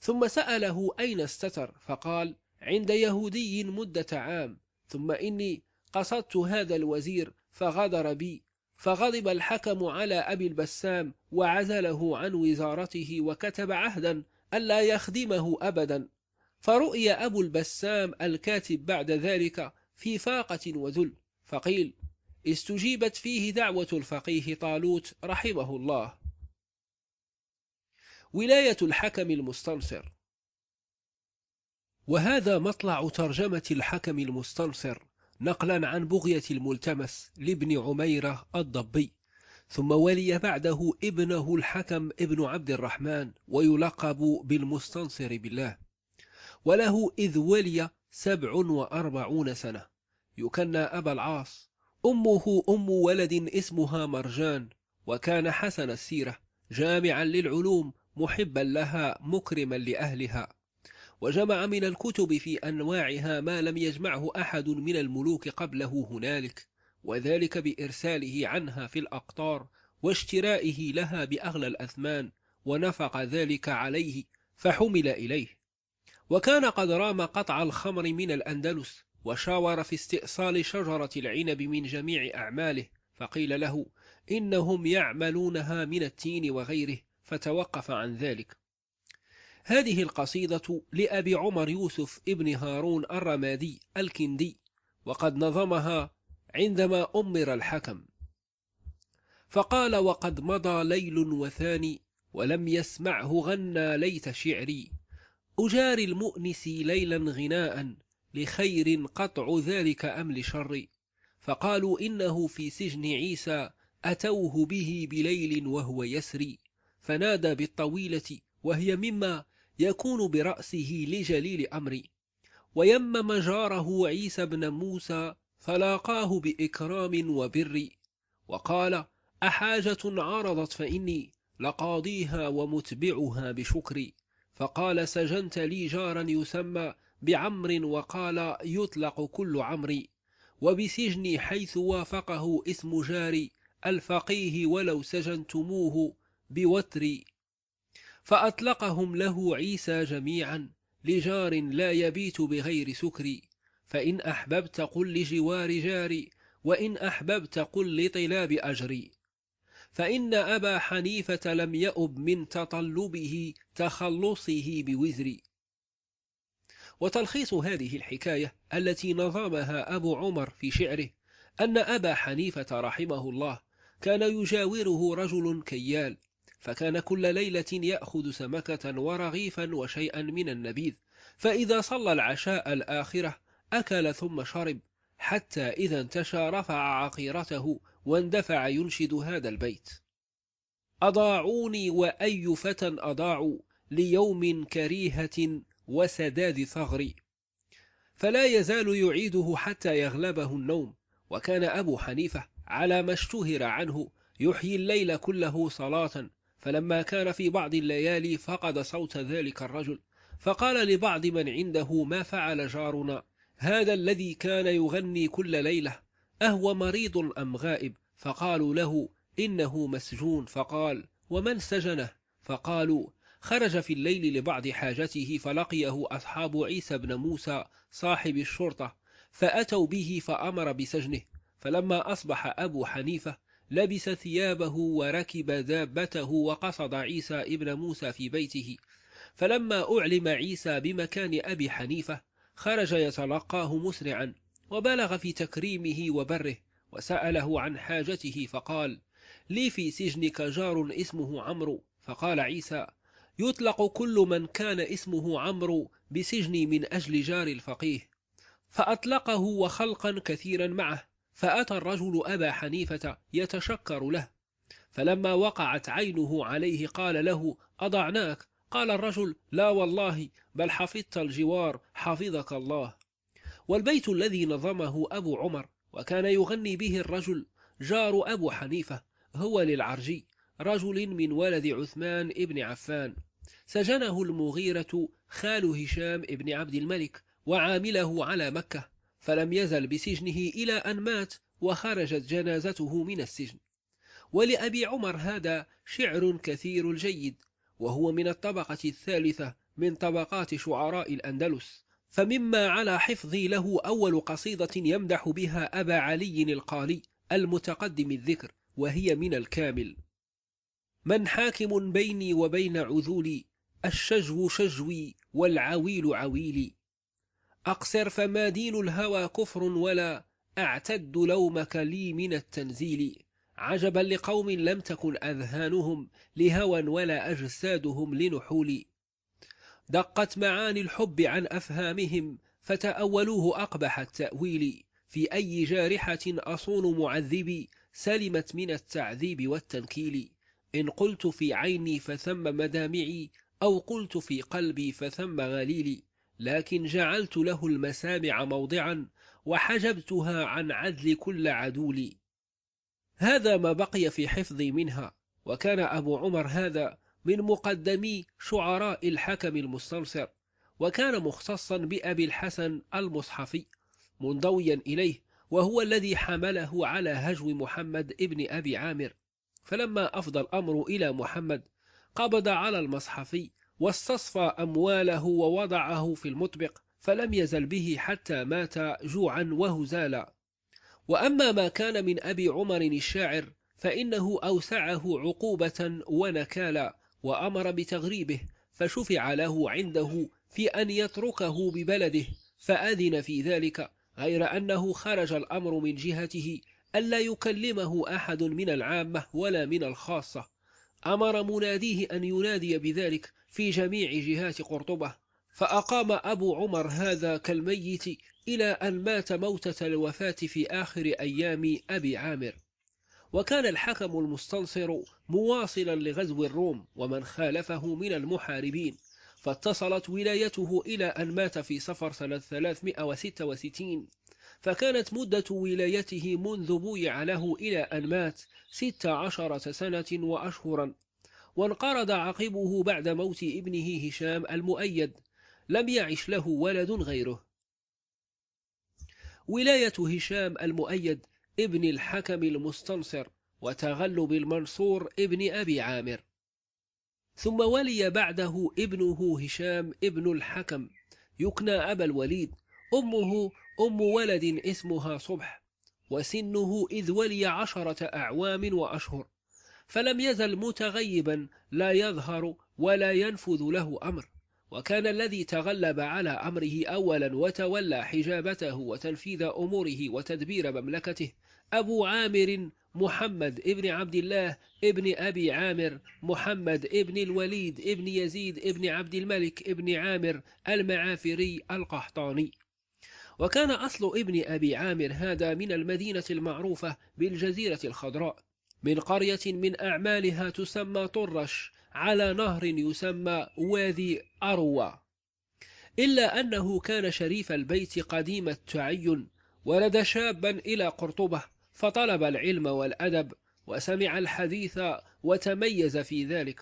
ثم سأله أين استتر فقال عند يهودي مدة عام ثم إني قصدت هذا الوزير فغدر بي فغضب الحكم على أبي البسام وعزله عن وزارته وكتب عهدا ألا يخدمه أبدا فرؤي أبو البسام الكاتب بعد ذلك في فاقة وذل فقيل استجيبت فيه دعوة الفقيه طالوت رحمه الله ولاية الحكم المستنصر وهذا مطلع ترجمة الحكم المستنصر نقلا عن بغية الملتمس لابن عميرة الضبي ثم ولي بعده ابنه الحكم ابن عبد الرحمن ويلقب بالمستنصر بالله وله إذ ولي سبع وأربعون سنة يكنى أبا العاص أمه أم ولد اسمها مرجان وكان حسن السيرة جامعا للعلوم محبا لها مكرما لأهلها وجمع من الكتب في أنواعها ما لم يجمعه أحد من الملوك قبله هنالك وذلك بإرساله عنها في الأقطار واشترائه لها بأغلى الأثمان ونفق ذلك عليه فحمل إليه وكان قد رام قطع الخمر من الأندلس وشاور في استئصال شجرة العنب من جميع أعماله فقيل له إنهم يعملونها من التين وغيره فتوقف عن ذلك هذه القصيدة لأبي عمر يوسف ابن هارون الرمادي الكندي وقد نظمها عندما أمر الحكم فقال وقد مضى ليل وثاني ولم يسمعه غنى ليت شعري أجاري المؤنس ليلا غناء لخير قطع ذلك أم لشر فقالوا إنه في سجن عيسى أتوه به بليل وهو يسري فنادى بالطويلة وهي مما يكون برأسه لجليل أمري ويمم جاره عيسى بن موسى فلاقاه بإكرام وبر وقال أحاجة عرضت فإني لقاضيها ومتبعها بشكري فقال سجنت لي جارا يسمى بعمر وقال يطلق كل عمري وبسجني حيث وافقه اسم جاري الفقيه ولو سجنتموه بوتري فأطلقهم له عيسى جميعا لجار لا يبيت بغير سكري فإن أحببت قل لجوار جاري وإن أحببت قل لطلاب أجري فإن أبا حنيفة لم يأب من تطلبه تخلصه بوزري وتلخيص هذه الحكاية التي نظمها أبو عمر في شعره أن أبا حنيفة رحمه الله كان يجاوره رجل كيال فكان كل ليلة يأخذ سمكة ورغيفا وشيئا من النبيذ فإذا صلى العشاء الآخرة أكل ثم شرب حتى إذا انتشى رفع عقيرته واندفع ينشد هذا البيت أضاعوني وأي فتى أضاعوا ليوم كريهة وسداد ثغري فلا يزال يعيده حتى يغلبه النوم وكان أبو حنيفة على ما اشتهر عنه يحيي الليل كله صلاة فلما كان في بعض الليالي فقد صوت ذلك الرجل فقال لبعض من عنده ما فعل جارنا هذا الذي كان يغني كل ليلة أهو مريض أم غائب فقالوا له إنه مسجون فقال ومن سجنه فقالوا خرج في الليل لبعض حاجته فلقيه أصحاب عيسى بن موسى صاحب الشرطة فأتوا به فأمر بسجنه فلما أصبح أبو حنيفة لبس ثيابه وركب دابته وقصد عيسى ابن موسى في بيته فلما أعلم عيسى بمكان أبي حنيفة خرج يتلقاه مسرعا وبلغ في تكريمه وبره وسأله عن حاجته فقال لي في سجنك جار اسمه عمرو فقال عيسى يطلق كل من كان اسمه عمرو بسجني من أجل جار الفقيه فأطلقه وخلقا كثيرا معه فأتى الرجل أبا حنيفة يتشكر له فلما وقعت عينه عليه قال له أضعناك قال الرجل لا والله بل حفظت الجوار حفظك الله والبيت الذي نظمه أبو عمر وكان يغني به الرجل جار أبو حنيفة هو للعرجي رجل من ولد عثمان ابن عفان سجنه المغيرة خال هشام ابن عبد الملك وعامله على مكة فلم يزل بسجنه إلى أن مات وخرجت جنازته من السجن ولأبي عمر هذا شعر كثير الجيد وهو من الطبقة الثالثة من طبقات شعراء الأندلس فمما على حفظي له أول قصيدة يمدح بها أبا علي القالي المتقدم الذكر وهي من الكامل من حاكم بيني وبين عذولي الشجو شجوي والعويل عويلي أقصر فما دين الهوى كفر ولا أعتد لومك لي من التنزيل عجبا لقوم لم تكن أذهانهم لهوى ولا أجسادهم لنحول دقت معاني الحب عن أفهامهم فتأولوه أقبح التأويل في أي جارحة أصون معذبي سلمت من التعذيب والتنكيل إن قلت في عيني فثم مدامعي أو قلت في قلبي فثم غليلي لكن جعلت له المسامع موضعا وحجبتها عن عدل كل عدول هذا ما بقي في حفظي منها وكان أبو عمر هذا من مقدمي شعراء الحكم المستنصر وكان مختصا بأبي الحسن المصحفي منضويا إليه وهو الذي حمله على هجو محمد ابن أبي عامر فلما أفضى الأمر إلى محمد قبض على المصحفي واستصفى أمواله ووضعه في المطبق فلم يزل به حتى مات جوعا وهزالا وأما ما كان من أبي عمر الشاعر فإنه أوسعه عقوبة ونكالا وأمر بتغريبه فشفع له عنده في أن يتركه ببلده فأذن في ذلك غير أنه خرج الأمر من جهته ألا يكلمه أحد من العامة ولا من الخاصة أمر مناديه أن ينادي بذلك في جميع جهات قرطبة فأقام أبو عمر هذا كالميت إلى أن مات موتة الوفاة في آخر أيام أبي عامر وكان الحكم المستنصر مواصلا لغزو الروم ومن خالفه من المحاربين فاتصلت ولايته إلى أن مات في صفر سنة 366 فكانت مدة ولايته منذ بويع له إلى أن مات 16 سنة وأشهرا وانقرض عقبه بعد موت ابنه هشام المؤيد لم يعش له ولد غيره ولاية هشام المؤيد ابن الحكم المستنصر وتغلب المنصور ابن أبي عامر ثم ولي بعده ابنه هشام ابن الحكم يكنى أبا الوليد أمه أم ولد اسمها صبح وسنه إذ ولي عشرة أعوام وأشهر فلم يزل متغيبا لا يظهر ولا ينفذ له أمر وكان الذي تغلب على أمره أولا وتولى حجابته وتنفيذ أموره وتدبير مملكته أبو عامر محمد ابن عبد الله ابن أبي عامر محمد ابن الوليد ابن يزيد ابن عبد الملك ابن عامر المعافري القحطاني وكان أصل ابن أبي عامر هذا من المدينة المعروفة بالجزيرة الخضراء من قرية من أعمالها تسمى طرش على نهر يسمى وادي أروى إلا أنه كان شريف البيت قديم التعين ولد شابا إلى قرطبة فطلب العلم والأدب وسمع الحديث وتميز في ذلك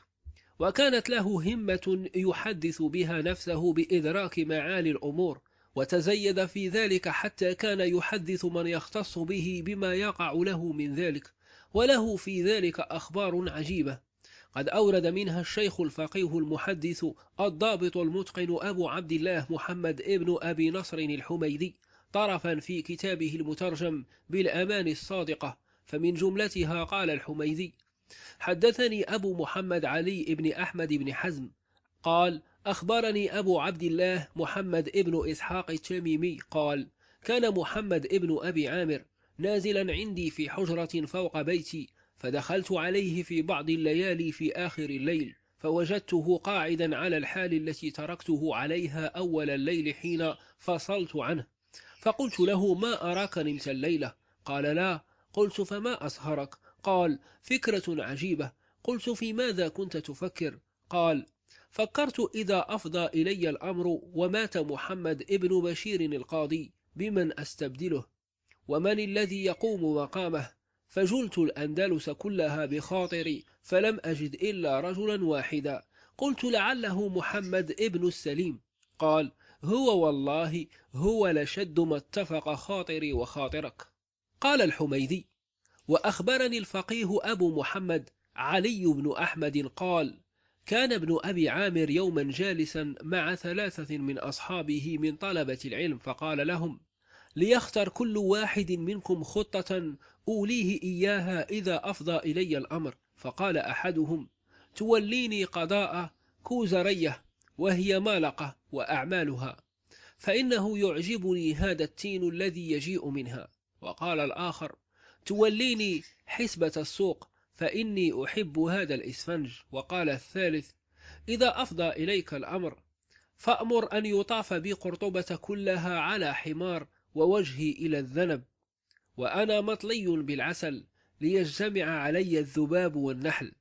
وكانت له همة يحدث بها نفسه بإدراك معالي الأمور وتزيد في ذلك حتى كان يحدث من يختص به بما يقع له من ذلك وله في ذلك أخبار عجيبة قد أورد منها الشيخ الفقيه المحدث الضابط المتقن أبو عبد الله محمد ابن أبي نصر الحميدي طرفا في كتابه المترجم بالأمان الصادقة فمن جملتها قال الحميدي حدثني أبو محمد علي بن أحمد بن حزم قال أخبرني أبو عبد الله محمد ابن إسحاق التميمي قال كان محمد ابن أبي عامر نازلا عندي في حجرة فوق بيتي فدخلت عليه في بعض الليالي في آخر الليل فوجدته قاعدا على الحال التي تركته عليها أول الليل حين فصلت عنه فقلت له ما أراك نمت الليلة قال لا قلت فما أسهرك قال فكرة عجيبة قلت في ماذا كنت تفكر قال فكرت إذا أفضى إلي الأمر ومات محمد ابن بشير القاضي بمن أستبدله ومن الذي يقوم مقامه فجلت الأندلس كلها بخاطري فلم أجد إلا رجلا واحدا قلت لعله محمد ابن السليم قال هو والله هو لشد ما اتفق خاطري وخاطرك قال الحميدي وأخبرني الفقيه أبو محمد علي بن أحمد قال كان ابن أبي عامر يوما جالسا مع ثلاثة من أصحابه من طلبة العلم فقال لهم ليختر كل واحد منكم خطة أوليه إياها إذا أفضى إلي الأمر فقال أحدهم توليني قضاء كوزرية وهي مالقة وأعمالها فإنه يعجبني هذا التين الذي يجيء منها وقال الآخر توليني حسبة السوق فإني أحب هذا الإسفنج وقال الثالث إذا أفضى إليك الأمر فأمر أن يطاف بقرطبة كلها على حمار ووجهي إلى الذنب وأنا مطلي بالعسل ليجتمع علي الذباب والنحل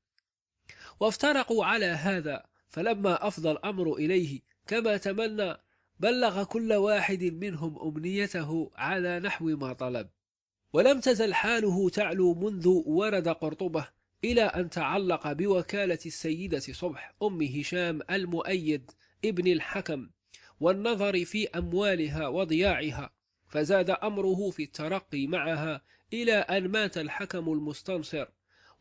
وافترقوا على هذا فلما أفضى الأمر إليه كما تمنى بلغ كل واحد منهم أمنيته على نحو ما طلب ولم تزل حاله تعلو منذ ورد قرطبة إلى أن تعلق بوكالة السيدة صبح أم هشام المؤيد ابن الحكم والنظر في أموالها وضياعها فزاد أمره في الترقي معها إلى أن مات الحكم المستنصر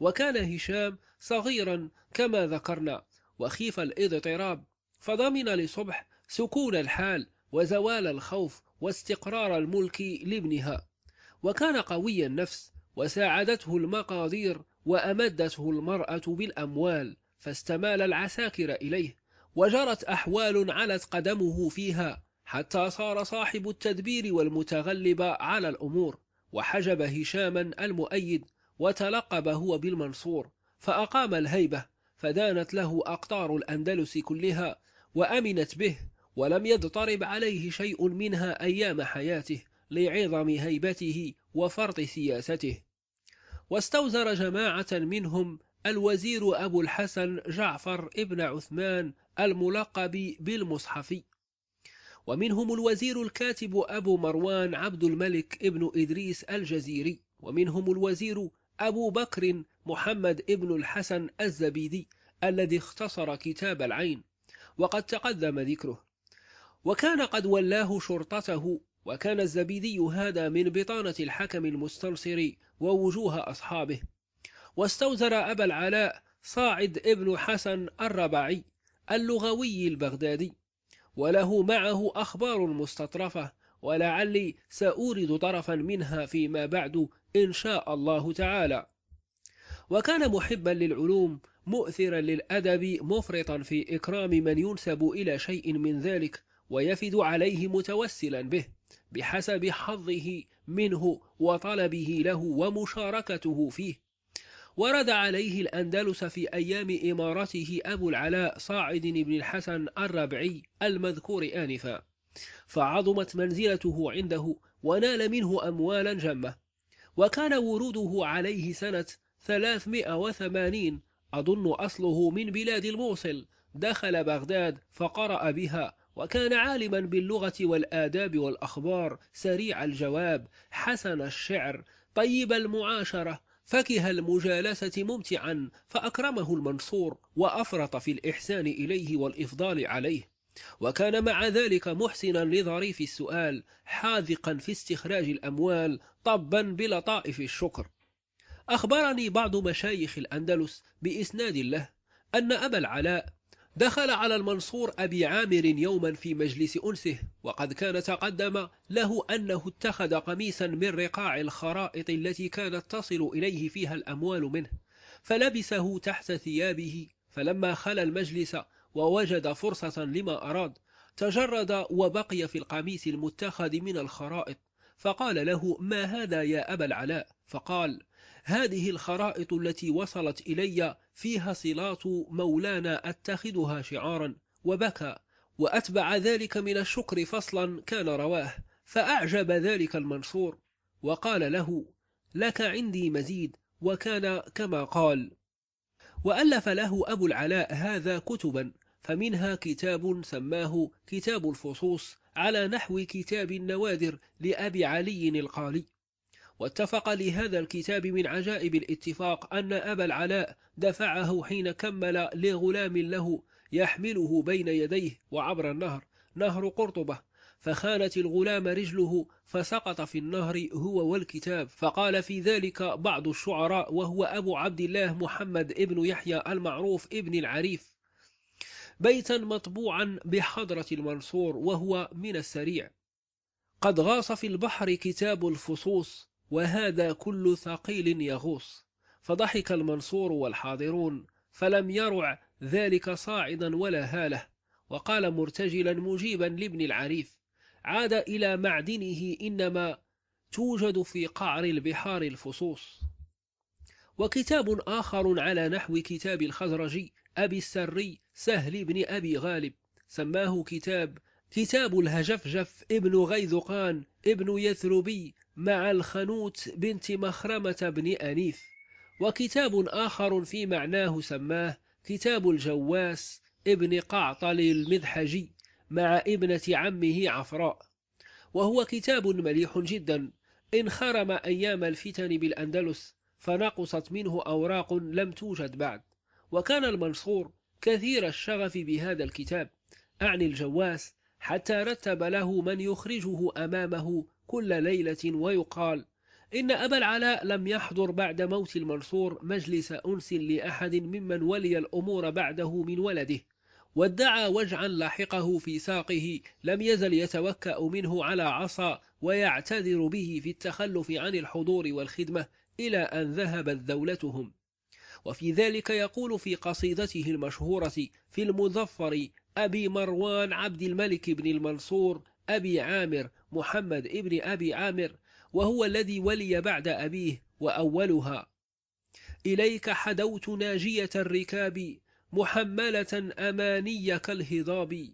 وكان هشام صغيرا كما ذكرنا وخيف الاضطراب فضمن لصبح سكون الحال وزوال الخوف واستقرار الملك لابنها وكان قوي النفس وساعدته المقادير وأمدته المرأة بالأموال فاستمال العساكر إليه وجرت أحوال علت قدمه فيها حتى صار صاحب التدبير والمتغلب على الأمور وحجب هشاما المؤيد وتلقب هو بالمنصور فأقام الهيبة فدانت له أقطار الأندلس كلها وأمنت به ولم يضطرب عليه شيء منها أيام حياته لعظم هيبته وفرط سياسته واستوزر جماعة منهم الوزير أبو الحسن جعفر ابن عثمان الملقب بالمصحفي ومنهم الوزير الكاتب أبو مروان عبد الملك ابن إدريس الجزيري ومنهم الوزير أبو بكر محمد ابن الحسن الزبيدي الذي اختصر كتاب العين وقد تقدم ذكره وكان قد ولاه شرطته وكان الزبيدي هذا من بطانة الحكم المستنصري ووجوه أصحابه واستوزر أبا العلاء صاعد ابن حسن الرباعي اللغوي البغدادي وله معه أخبار مستطرفة ولعلي سأورد طرفا منها فيما بعد إن شاء الله تعالى وكان محبا للعلوم مؤثرا للأدب مفرطا في إكرام من ينسب إلى شيء من ذلك ويفد عليه متوسلا به بحسب حظه منه وطلبه له ومشاركته فيه ورد عليه الأندلس في أيام إمارته أبو العلاء صاعد بن الحسن الربعي المذكور آنفا فعظمت منزلته عنده ونال منه أموالا جمة وكان وروده عليه سنة 380 أظن أصله من بلاد الموصل دخل بغداد فقرأ بها وكان عالما باللغة والآداب والأخبار سريع الجواب حسن الشعر طيب المعاشرة فكه المجالسة ممتعا فأكرمه المنصور وأفرط في الإحسان إليه والإفضال عليه وكان مع ذلك محسنا لظريف السؤال حاذقا في استخراج الأموال طبا بلطائف الشكر أخبرني بعض مشايخ الأندلس بإسناد له أن أبا العلاء دخل على المنصور أبي عامر يوما في مجلس أنسه وقد كان تقدم له أنه اتخذ قميصا من رقاع الخرائط التي كانت تصل إليه فيها الأموال منه فلبسه تحت ثيابه فلما خل المجلس ووجد فرصة لما أراد تجرد وبقي في القميص المتخذ من الخرائط فقال له ما هذا يا أبا العلاء فقال هذه الخرائط التي وصلت إلي فيها صلات مولانا أتخذها شعارا وبكى وأتبع ذلك من الشكر فصلا كان رواه فأعجب ذلك المنصور وقال له لك عندي مزيد وكان كما قال وألف له أبو العلاء هذا كتبا فمنها كتاب سماه كتاب الفصوص على نحو كتاب النوادر لأبي علي القالي واتفق لهذا الكتاب من عجائب الاتفاق أن أبا العلاء دفعه حين كمل لغلام له يحمله بين يديه وعبر النهر نهر قرطبة فخانت الغلام رجله فسقط في النهر هو والكتاب فقال في ذلك بعض الشعراء وهو أبو عبد الله محمد ابن يحيى المعروف ابن العريف بيتا مطبوعا بحضرة المنصور وهو من السريع قد غاص في البحر كتاب الفصوص وهذا كل ثقيل يغوص فضحك المنصور والحاضرون فلم يرع ذلك صاعدا ولا هاله وقال مرتجلا مجيبا لابن العريف عاد إلى معدنه إنما توجد في قعر البحار الفصوص وكتاب آخر على نحو كتاب الخزرجي أبي السري سهل بن أبي غالب سماه كتاب كتاب الهجفجف ابن غيذقان ابن يثربي مع الخنوت بنت مخرمة بن أنيف وكتاب آخر في معناه سماه كتاب الجواس ابن قعطل المذحجي مع ابنة عمه عفراء وهو كتاب مليح جدا انخرم أيام الفتن بالأندلس فنقصت منه أوراق لم توجد بعد وكان المنصور كثير الشغف بهذا الكتاب أعني الجواس حتى رتب له من يخرجه أمامه كل ليلة ويقال إن أبا العلاء لم يحضر بعد موت المنصور مجلس أنس لأحد ممن ولي الأمور بعده من ولده وادعى وجعا لاحقه في ساقه لم يزل يتوكأ منه على عصا ويعتذر به في التخلف عن الحضور والخدمة إلى أن ذهبت ذولتهم وفي ذلك يقول في قصيدته المشهورة في المظفر أبي مروان عبد الملك بن المنصور أبي عامر محمد ابن أبي عامر وهو الذي ولي بعد أبيه وأولها إليك حدوت ناجية الركاب محملة أماني كالهضاب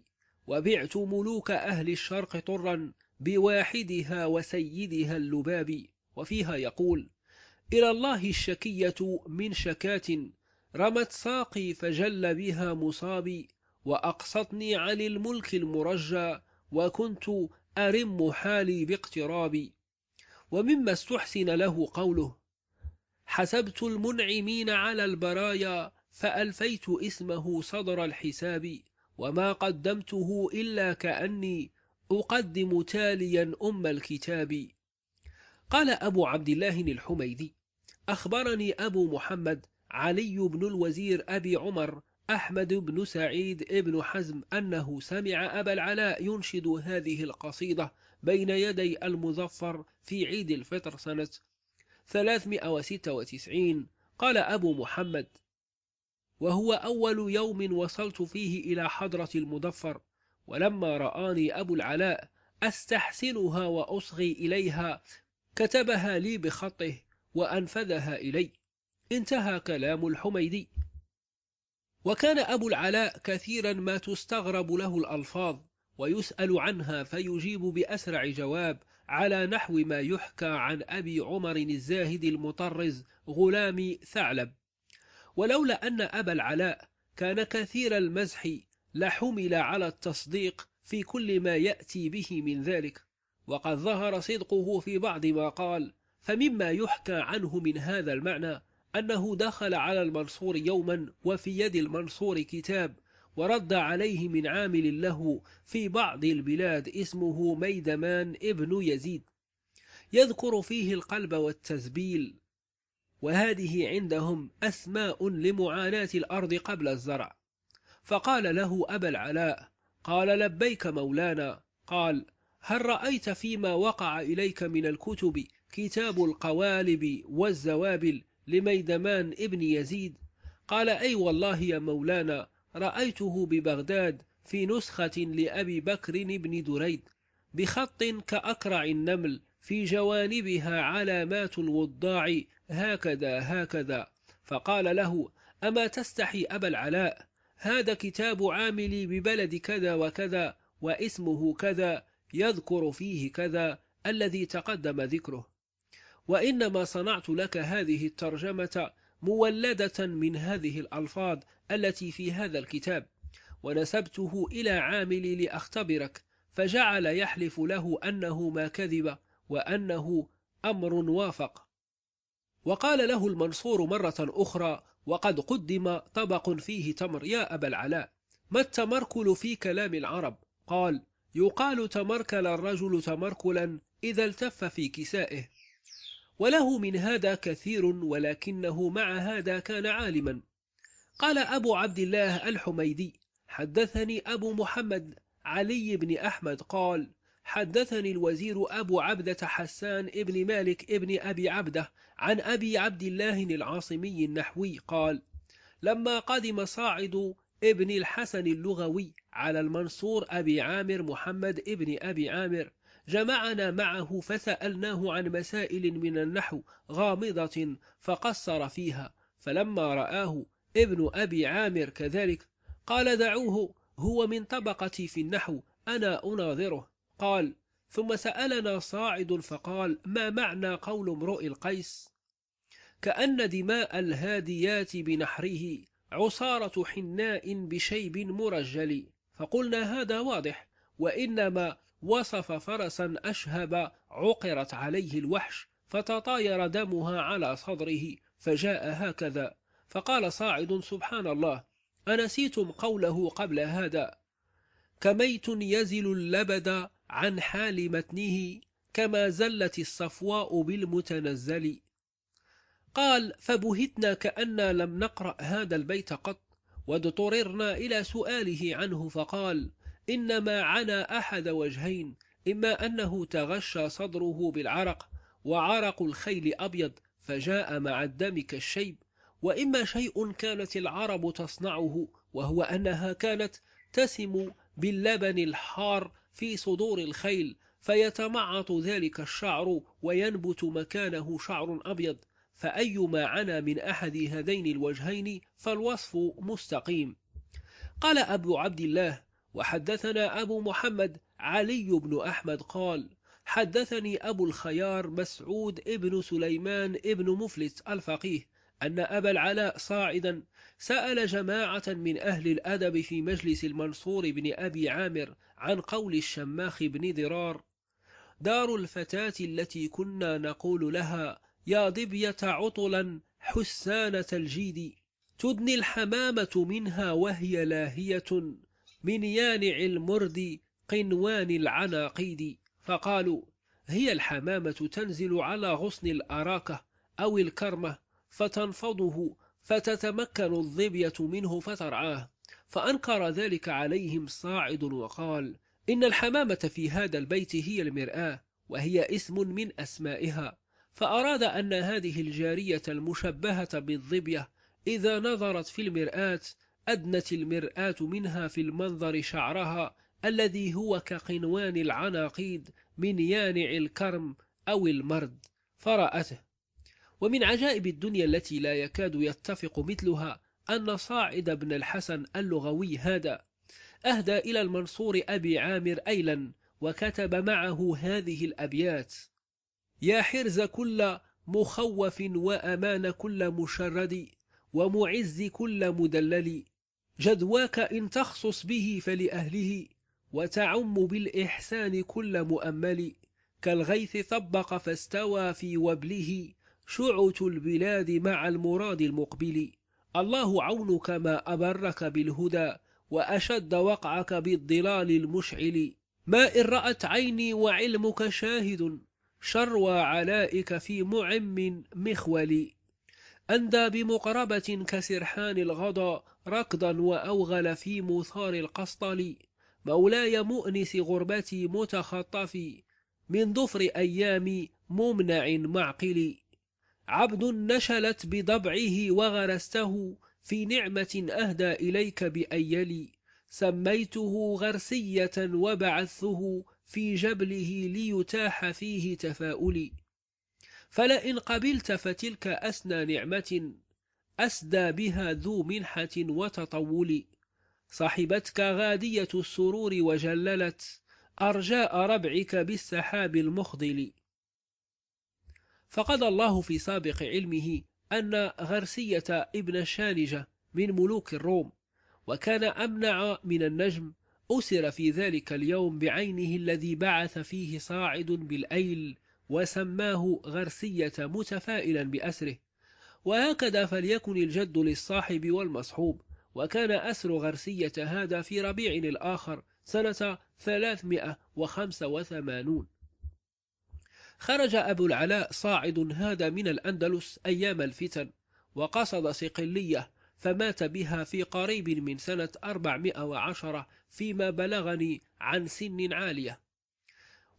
وبعت ملوك أهل الشرق طرا بواحدها وسيدها اللباب وفيها يقول إلى الله الشكية من شكاة رمت ساقي فجل بها مصابي وأقصتني عن الملك المرجى وكنت أرم حالي باقترابي ومما استحسن له قوله حسبت المنعمين على البرايا فألفيت اسمه صدر الحساب وما قدمته إلا كأني أقدم تاليا أم الكتاب قال أبو عبد الله الحميدي أخبرني أبو محمد علي بن الوزير أبي عمر أحمد بن سعيد بن حزم أنه سمع أبا العلاء ينشد هذه القصيدة بين يدي المظفر في عيد الفطر سنة 396 قال أبو محمد وهو أول يوم وصلت فيه إلى حضرة المظفر ولما رآني أبو العلاء أستحسنها وأصغي إليها كتبها لي بخطه وأنفذها إلي انتهى كلام الحميدي وكان أبو العلاء كثيرا ما تستغرب له الألفاظ ويسأل عنها فيجيب بأسرع جواب على نحو ما يحكى عن أبي عمر الزاهد المطرز غلام ثعلب ولولا أن أبا العلاء كان كثير المزح لحمل على التصديق في كل ما يأتي به من ذلك وقد ظهر صدقه في بعض ما قال فمما يحكى عنه من هذا المعنى أنه دخل على المنصور يوما وفي يد المنصور كتاب ورد عليه من عامل له في بعض البلاد اسمه ميدمان ابن يزيد يذكر فيه القلب والتزبيل وهذه عندهم أسماء لمعاناة الأرض قبل الزرع فقال له أبا العلاء قال لبيك مولانا قال هل رأيت فيما وقع إليك من الكتب كتاب القوالب والزوابل لميدمان ابن يزيد قال أي والله يا مولانا رأيته ببغداد في نسخة لأبي بكر بن دريد بخط كأقرع النمل في جوانبها علامات الوضاع هكذا هكذا فقال له أما تستحي أبا العلاء هذا كتاب عاملي ببلد كذا وكذا واسمه كذا يذكر فيه كذا الذي تقدم ذكره وإنما صنعت لك هذه الترجمة مولدة من هذه الألفاظ التي في هذا الكتاب ونسبته إلى عاملي لأختبرك فجعل يحلف له أنه ما كذب وأنه أمر وافق وقال له المنصور مرة أخرى وقد قدم طبق فيه تمر يا أبا العلاء ما التمركل في كلام العرب قال يقال تمركل الرجل تمركلا إذا التف في كسائه وله من هذا كثير ولكنه مع هذا كان عالما قال أبو عبد الله الحميدي حدثني أبو محمد علي بن أحمد قال حدثني الوزير أبو عبدة حسان ابن مالك ابن أبي عبدة عن أبي عبد الله العاصمي النحوي قال لما قدم صاعد ابن الحسن اللغوي على المنصور أبي عامر محمد ابن أبي عامر جمعنا معه فسألناه عن مسائل من النحو غامضة فقصر فيها فلما رآه ابن أبي عامر كذلك قال دعوه هو من طبقتي في النحو أنا أناظره قال ثم سألنا صاعد فقال ما معنى قول امرؤ القيس كأن دماء الهاديات بنحره عصارة حناء بشيب مرجل فقلنا هذا واضح وإنما وصف فرسا أشهب عقرت عليه الوحش فتطاير دمها على صدره فجاء هكذا فقال صاعد سبحان الله أنسيتم قوله قبل هذا كميت يزل اللبد عن حال متنه كما زلت الصفواء بالمتنزل قال فبهتنا كأننا لم نقرأ هذا البيت قط واضطررنا إلى سؤاله عنه فقال إنما عنا أحد وجهين إما أنه تغشى صدره بالعرق وعرق الخيل أبيض فجاء مع الدم كالشيب وإما شيء كانت العرب تصنعه وهو أنها كانت تسم باللبن الحار في صدور الخيل فيتمعط ذلك الشعر وينبت مكانه شعر أبيض فأيما عنا من أحد هذين الوجهين فالوصف مستقيم قال أبو عبد الله وحدثنا أبو محمد علي بن أحمد قال حدثني أبو الخيار مسعود ابن سليمان ابن مفلس الفقيه أن أبا العلاء صاعدا سأل جماعة من أهل الأدب في مجلس المنصور بن أبي عامر عن قول الشماخ بن ذرار دار الفتاة التي كنا نقول لها يا ضبية عطلا حسانة الجيد تدني الحمامة منها وهي لاهية من يانع المرد قنوان العناقيد فقالوا هي الحمامة تنزل على غصن الأراكة أو الكرمة فتنفضه فتتمكن الظبية منه فترعاه فأنكر ذلك عليهم صاعد وقال إن الحمامة في هذا البيت هي المرآة وهي اسم من أسمائها فأراد أن هذه الجارية المشبهة بالظبية إذا نظرت في المرآة أدنت المرآة منها في المنظر شعرها الذي هو كقنوان العناقيد من يانع الكرم أو المرد فرأته ومن عجائب الدنيا التي لا يكاد يتفق مثلها أن صاعد بن الحسن اللغوي هذا أهدى إلى المنصور أبي عامر أيلا وكتب معه هذه الأبيات يا حرز كل مخوف وأمان كل مشرد ومعز كل مدلل جدواك إن تخصص به فلأهله وتعم بالإحسان كل مؤمل كالغيث طبق فاستوى في وبله شعت البلاد مع المراد المقبل الله عونك ما أبرك بالهدى وأشد وقعك بالضلال المشعل ما إن رأت عيني وعلمك شاهد شروى علائك في معم مخول أندى بمقربة كسرحان الغضا ركضا وأوغل في مثار القسطل مولاي مؤنس غربتي متخطفي من ظفر أيامي ممنع معقلي عبد نشلت بضبعه وغرسته في نعمة أهدى إليك بأيلي سميته غرسية وبعثه في جبله ليتاح فيه تفاؤلي فلئن قبلت فتلك أسنى نعمة أسدى بها ذو منحة وتطول صحبتك غادية السرور وجللت أرجاء ربعك بالسحاب المخضل فقد الله في سابق علمه أن غرسية ابن الشانجة من ملوك الروم وكان أمنع من النجم أسر في ذلك اليوم بعينه الذي بعث فيه صاعد بالأيل وسماه غرسية متفائلا بأسره وهكذا فليكن الجد للصاحب والمصحوب وكان أسر غرسية هذا في ربيع الآخر سنة 385 خرج أبو العلاء صاعد هذا من الأندلس أيام الفتن وقصد صقلية فمات بها في قريب من سنة 410 فيما بلغني عن سن عالية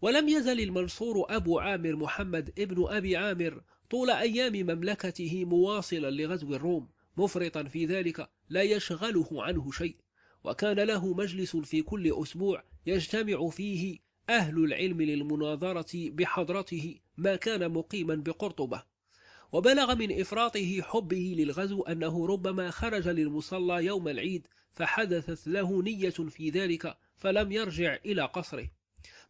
ولم يزل المنصور أبو عامر محمد ابن أبي عامر طول أيام مملكته مواصلا لغزو الروم مفرطا في ذلك لا يشغله عنه شيء وكان له مجلس في كل أسبوع يجتمع فيه أهل العلم للمناظرة بحضرته ما كان مقيما بقرطبة وبلغ من إفراطه حبه للغزو أنه ربما خرج للمصلى يوم العيد فحدثت له نية في ذلك فلم يرجع إلى قصره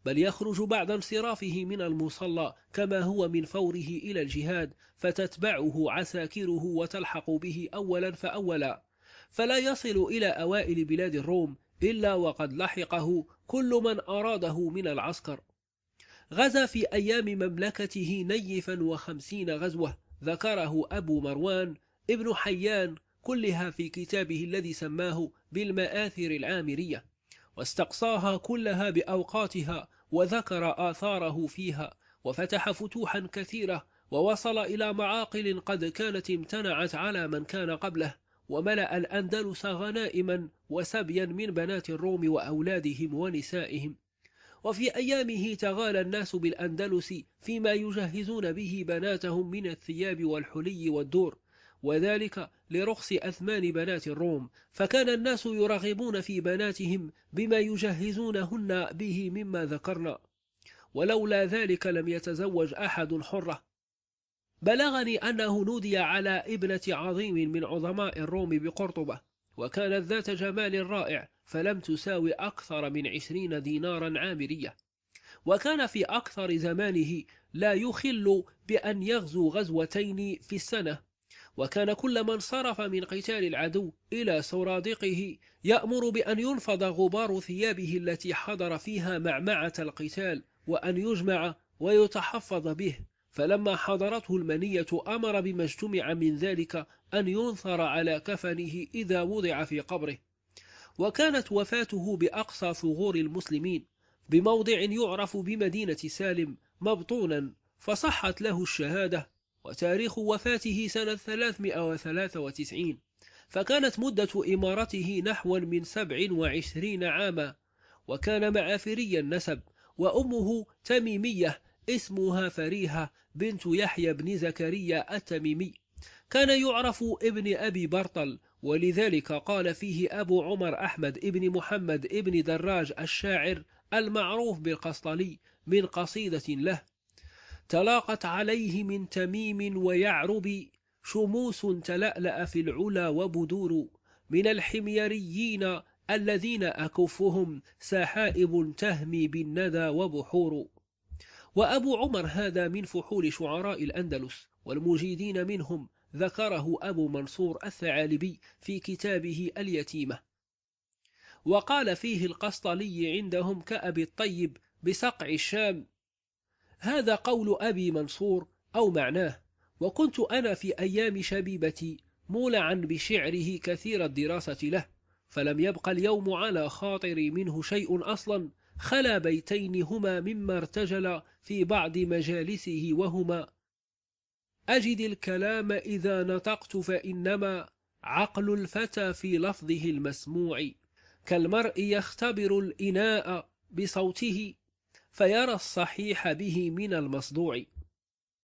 بل يخرج بعد انصرافه من المصلى كما هو من فوره إلى الجهاد فتتبعه عساكره وتلحق به أولا فأولا فلا يصل إلى أوائل بلاد الروم إلا وقد لحقه كل من أراده من العسكر غزا في أيام مملكته نيفا وخمسين غزوة ذكره أبو مروان ابن حيان كلها في كتابه الذي سماه بالمآثر العامرية واستقصاها كلها بأوقاتها وذكر آثاره فيها وفتح فتوحا كثيرة ووصل إلى معاقل قد كانت امتنعت على من كان قبله وملأ الأندلس غنائما وسبيا من بنات الروم وأولادهم ونسائهم وفي أيامه تغالى الناس بالأندلس فيما يجهزون به بناتهم من الثياب والحلي والدور وذلك لرخص أثمان بنات الروم فكان الناس يرغبون في بناتهم بما يجهزونهن به مما ذكرنا ولولا ذلك لم يتزوج أحد حرة بلغني أنه نودي على ابنة عظيم من عظماء الروم بقرطبة وكانت ذات جمال رائع فلم تساوي أكثر من عشرين دينارا عامرية وكان في أكثر زمانه لا يخل بأن يغزو غزوتين في السنة وكان كلما انصرف من قتال العدو إلى سرادقه يأمر بأن ينفض غبار ثيابه التي حضر فيها معمعة القتال وأن يجمع ويتحفظ به فلما حضرته المنية أمر بما اجتمع من ذلك أن ينثر على كفنه إذا وضع في قبره وكانت وفاته بأقصى ثغور المسلمين بموضع يعرف بمدينة سالم مبطونا فصحت له الشهادة وتاريخ وفاته سنة 393 فكانت مدة إمارته نحو من 27 عاما وكان معافري النسب وأمه تميمية اسمها فريهة بنت يحيى بن زكريا التميمي كان يعرف ابن أبي برطل ولذلك قال فيه أبو عمر أحمد ابن محمد ابن دراج الشاعر المعروف بالقسطلي من قصيدة له تلاقت عليه من تميم ويعرب شموس تلألأ في العلا وبدور من الحميريين الذين أكفهم سحائب تهمي بالندى وبحور وأبو عمر هذا من فحول شعراء الأندلس والمجيدين منهم ذكره أبو منصور الثعالبي في كتابه اليتيمة وقال فيه القسطلي عندهم كأبي الطيب بسقع الشام هذا قول أبي منصور أو معناه وكنت أنا في أيام شبيبتي مولعا بشعره كثير الدراسة له فلم يبق اليوم على خاطري منه شيء أصلا خلا بيتين هما مما ارتجل في بعض مجالسه وهما أجد الكلام إذا نطقت فإنما عقل الفتى في لفظه المسموع كالمرء يختبر الإناء بصوته فيرى الصحيح به من المصدوع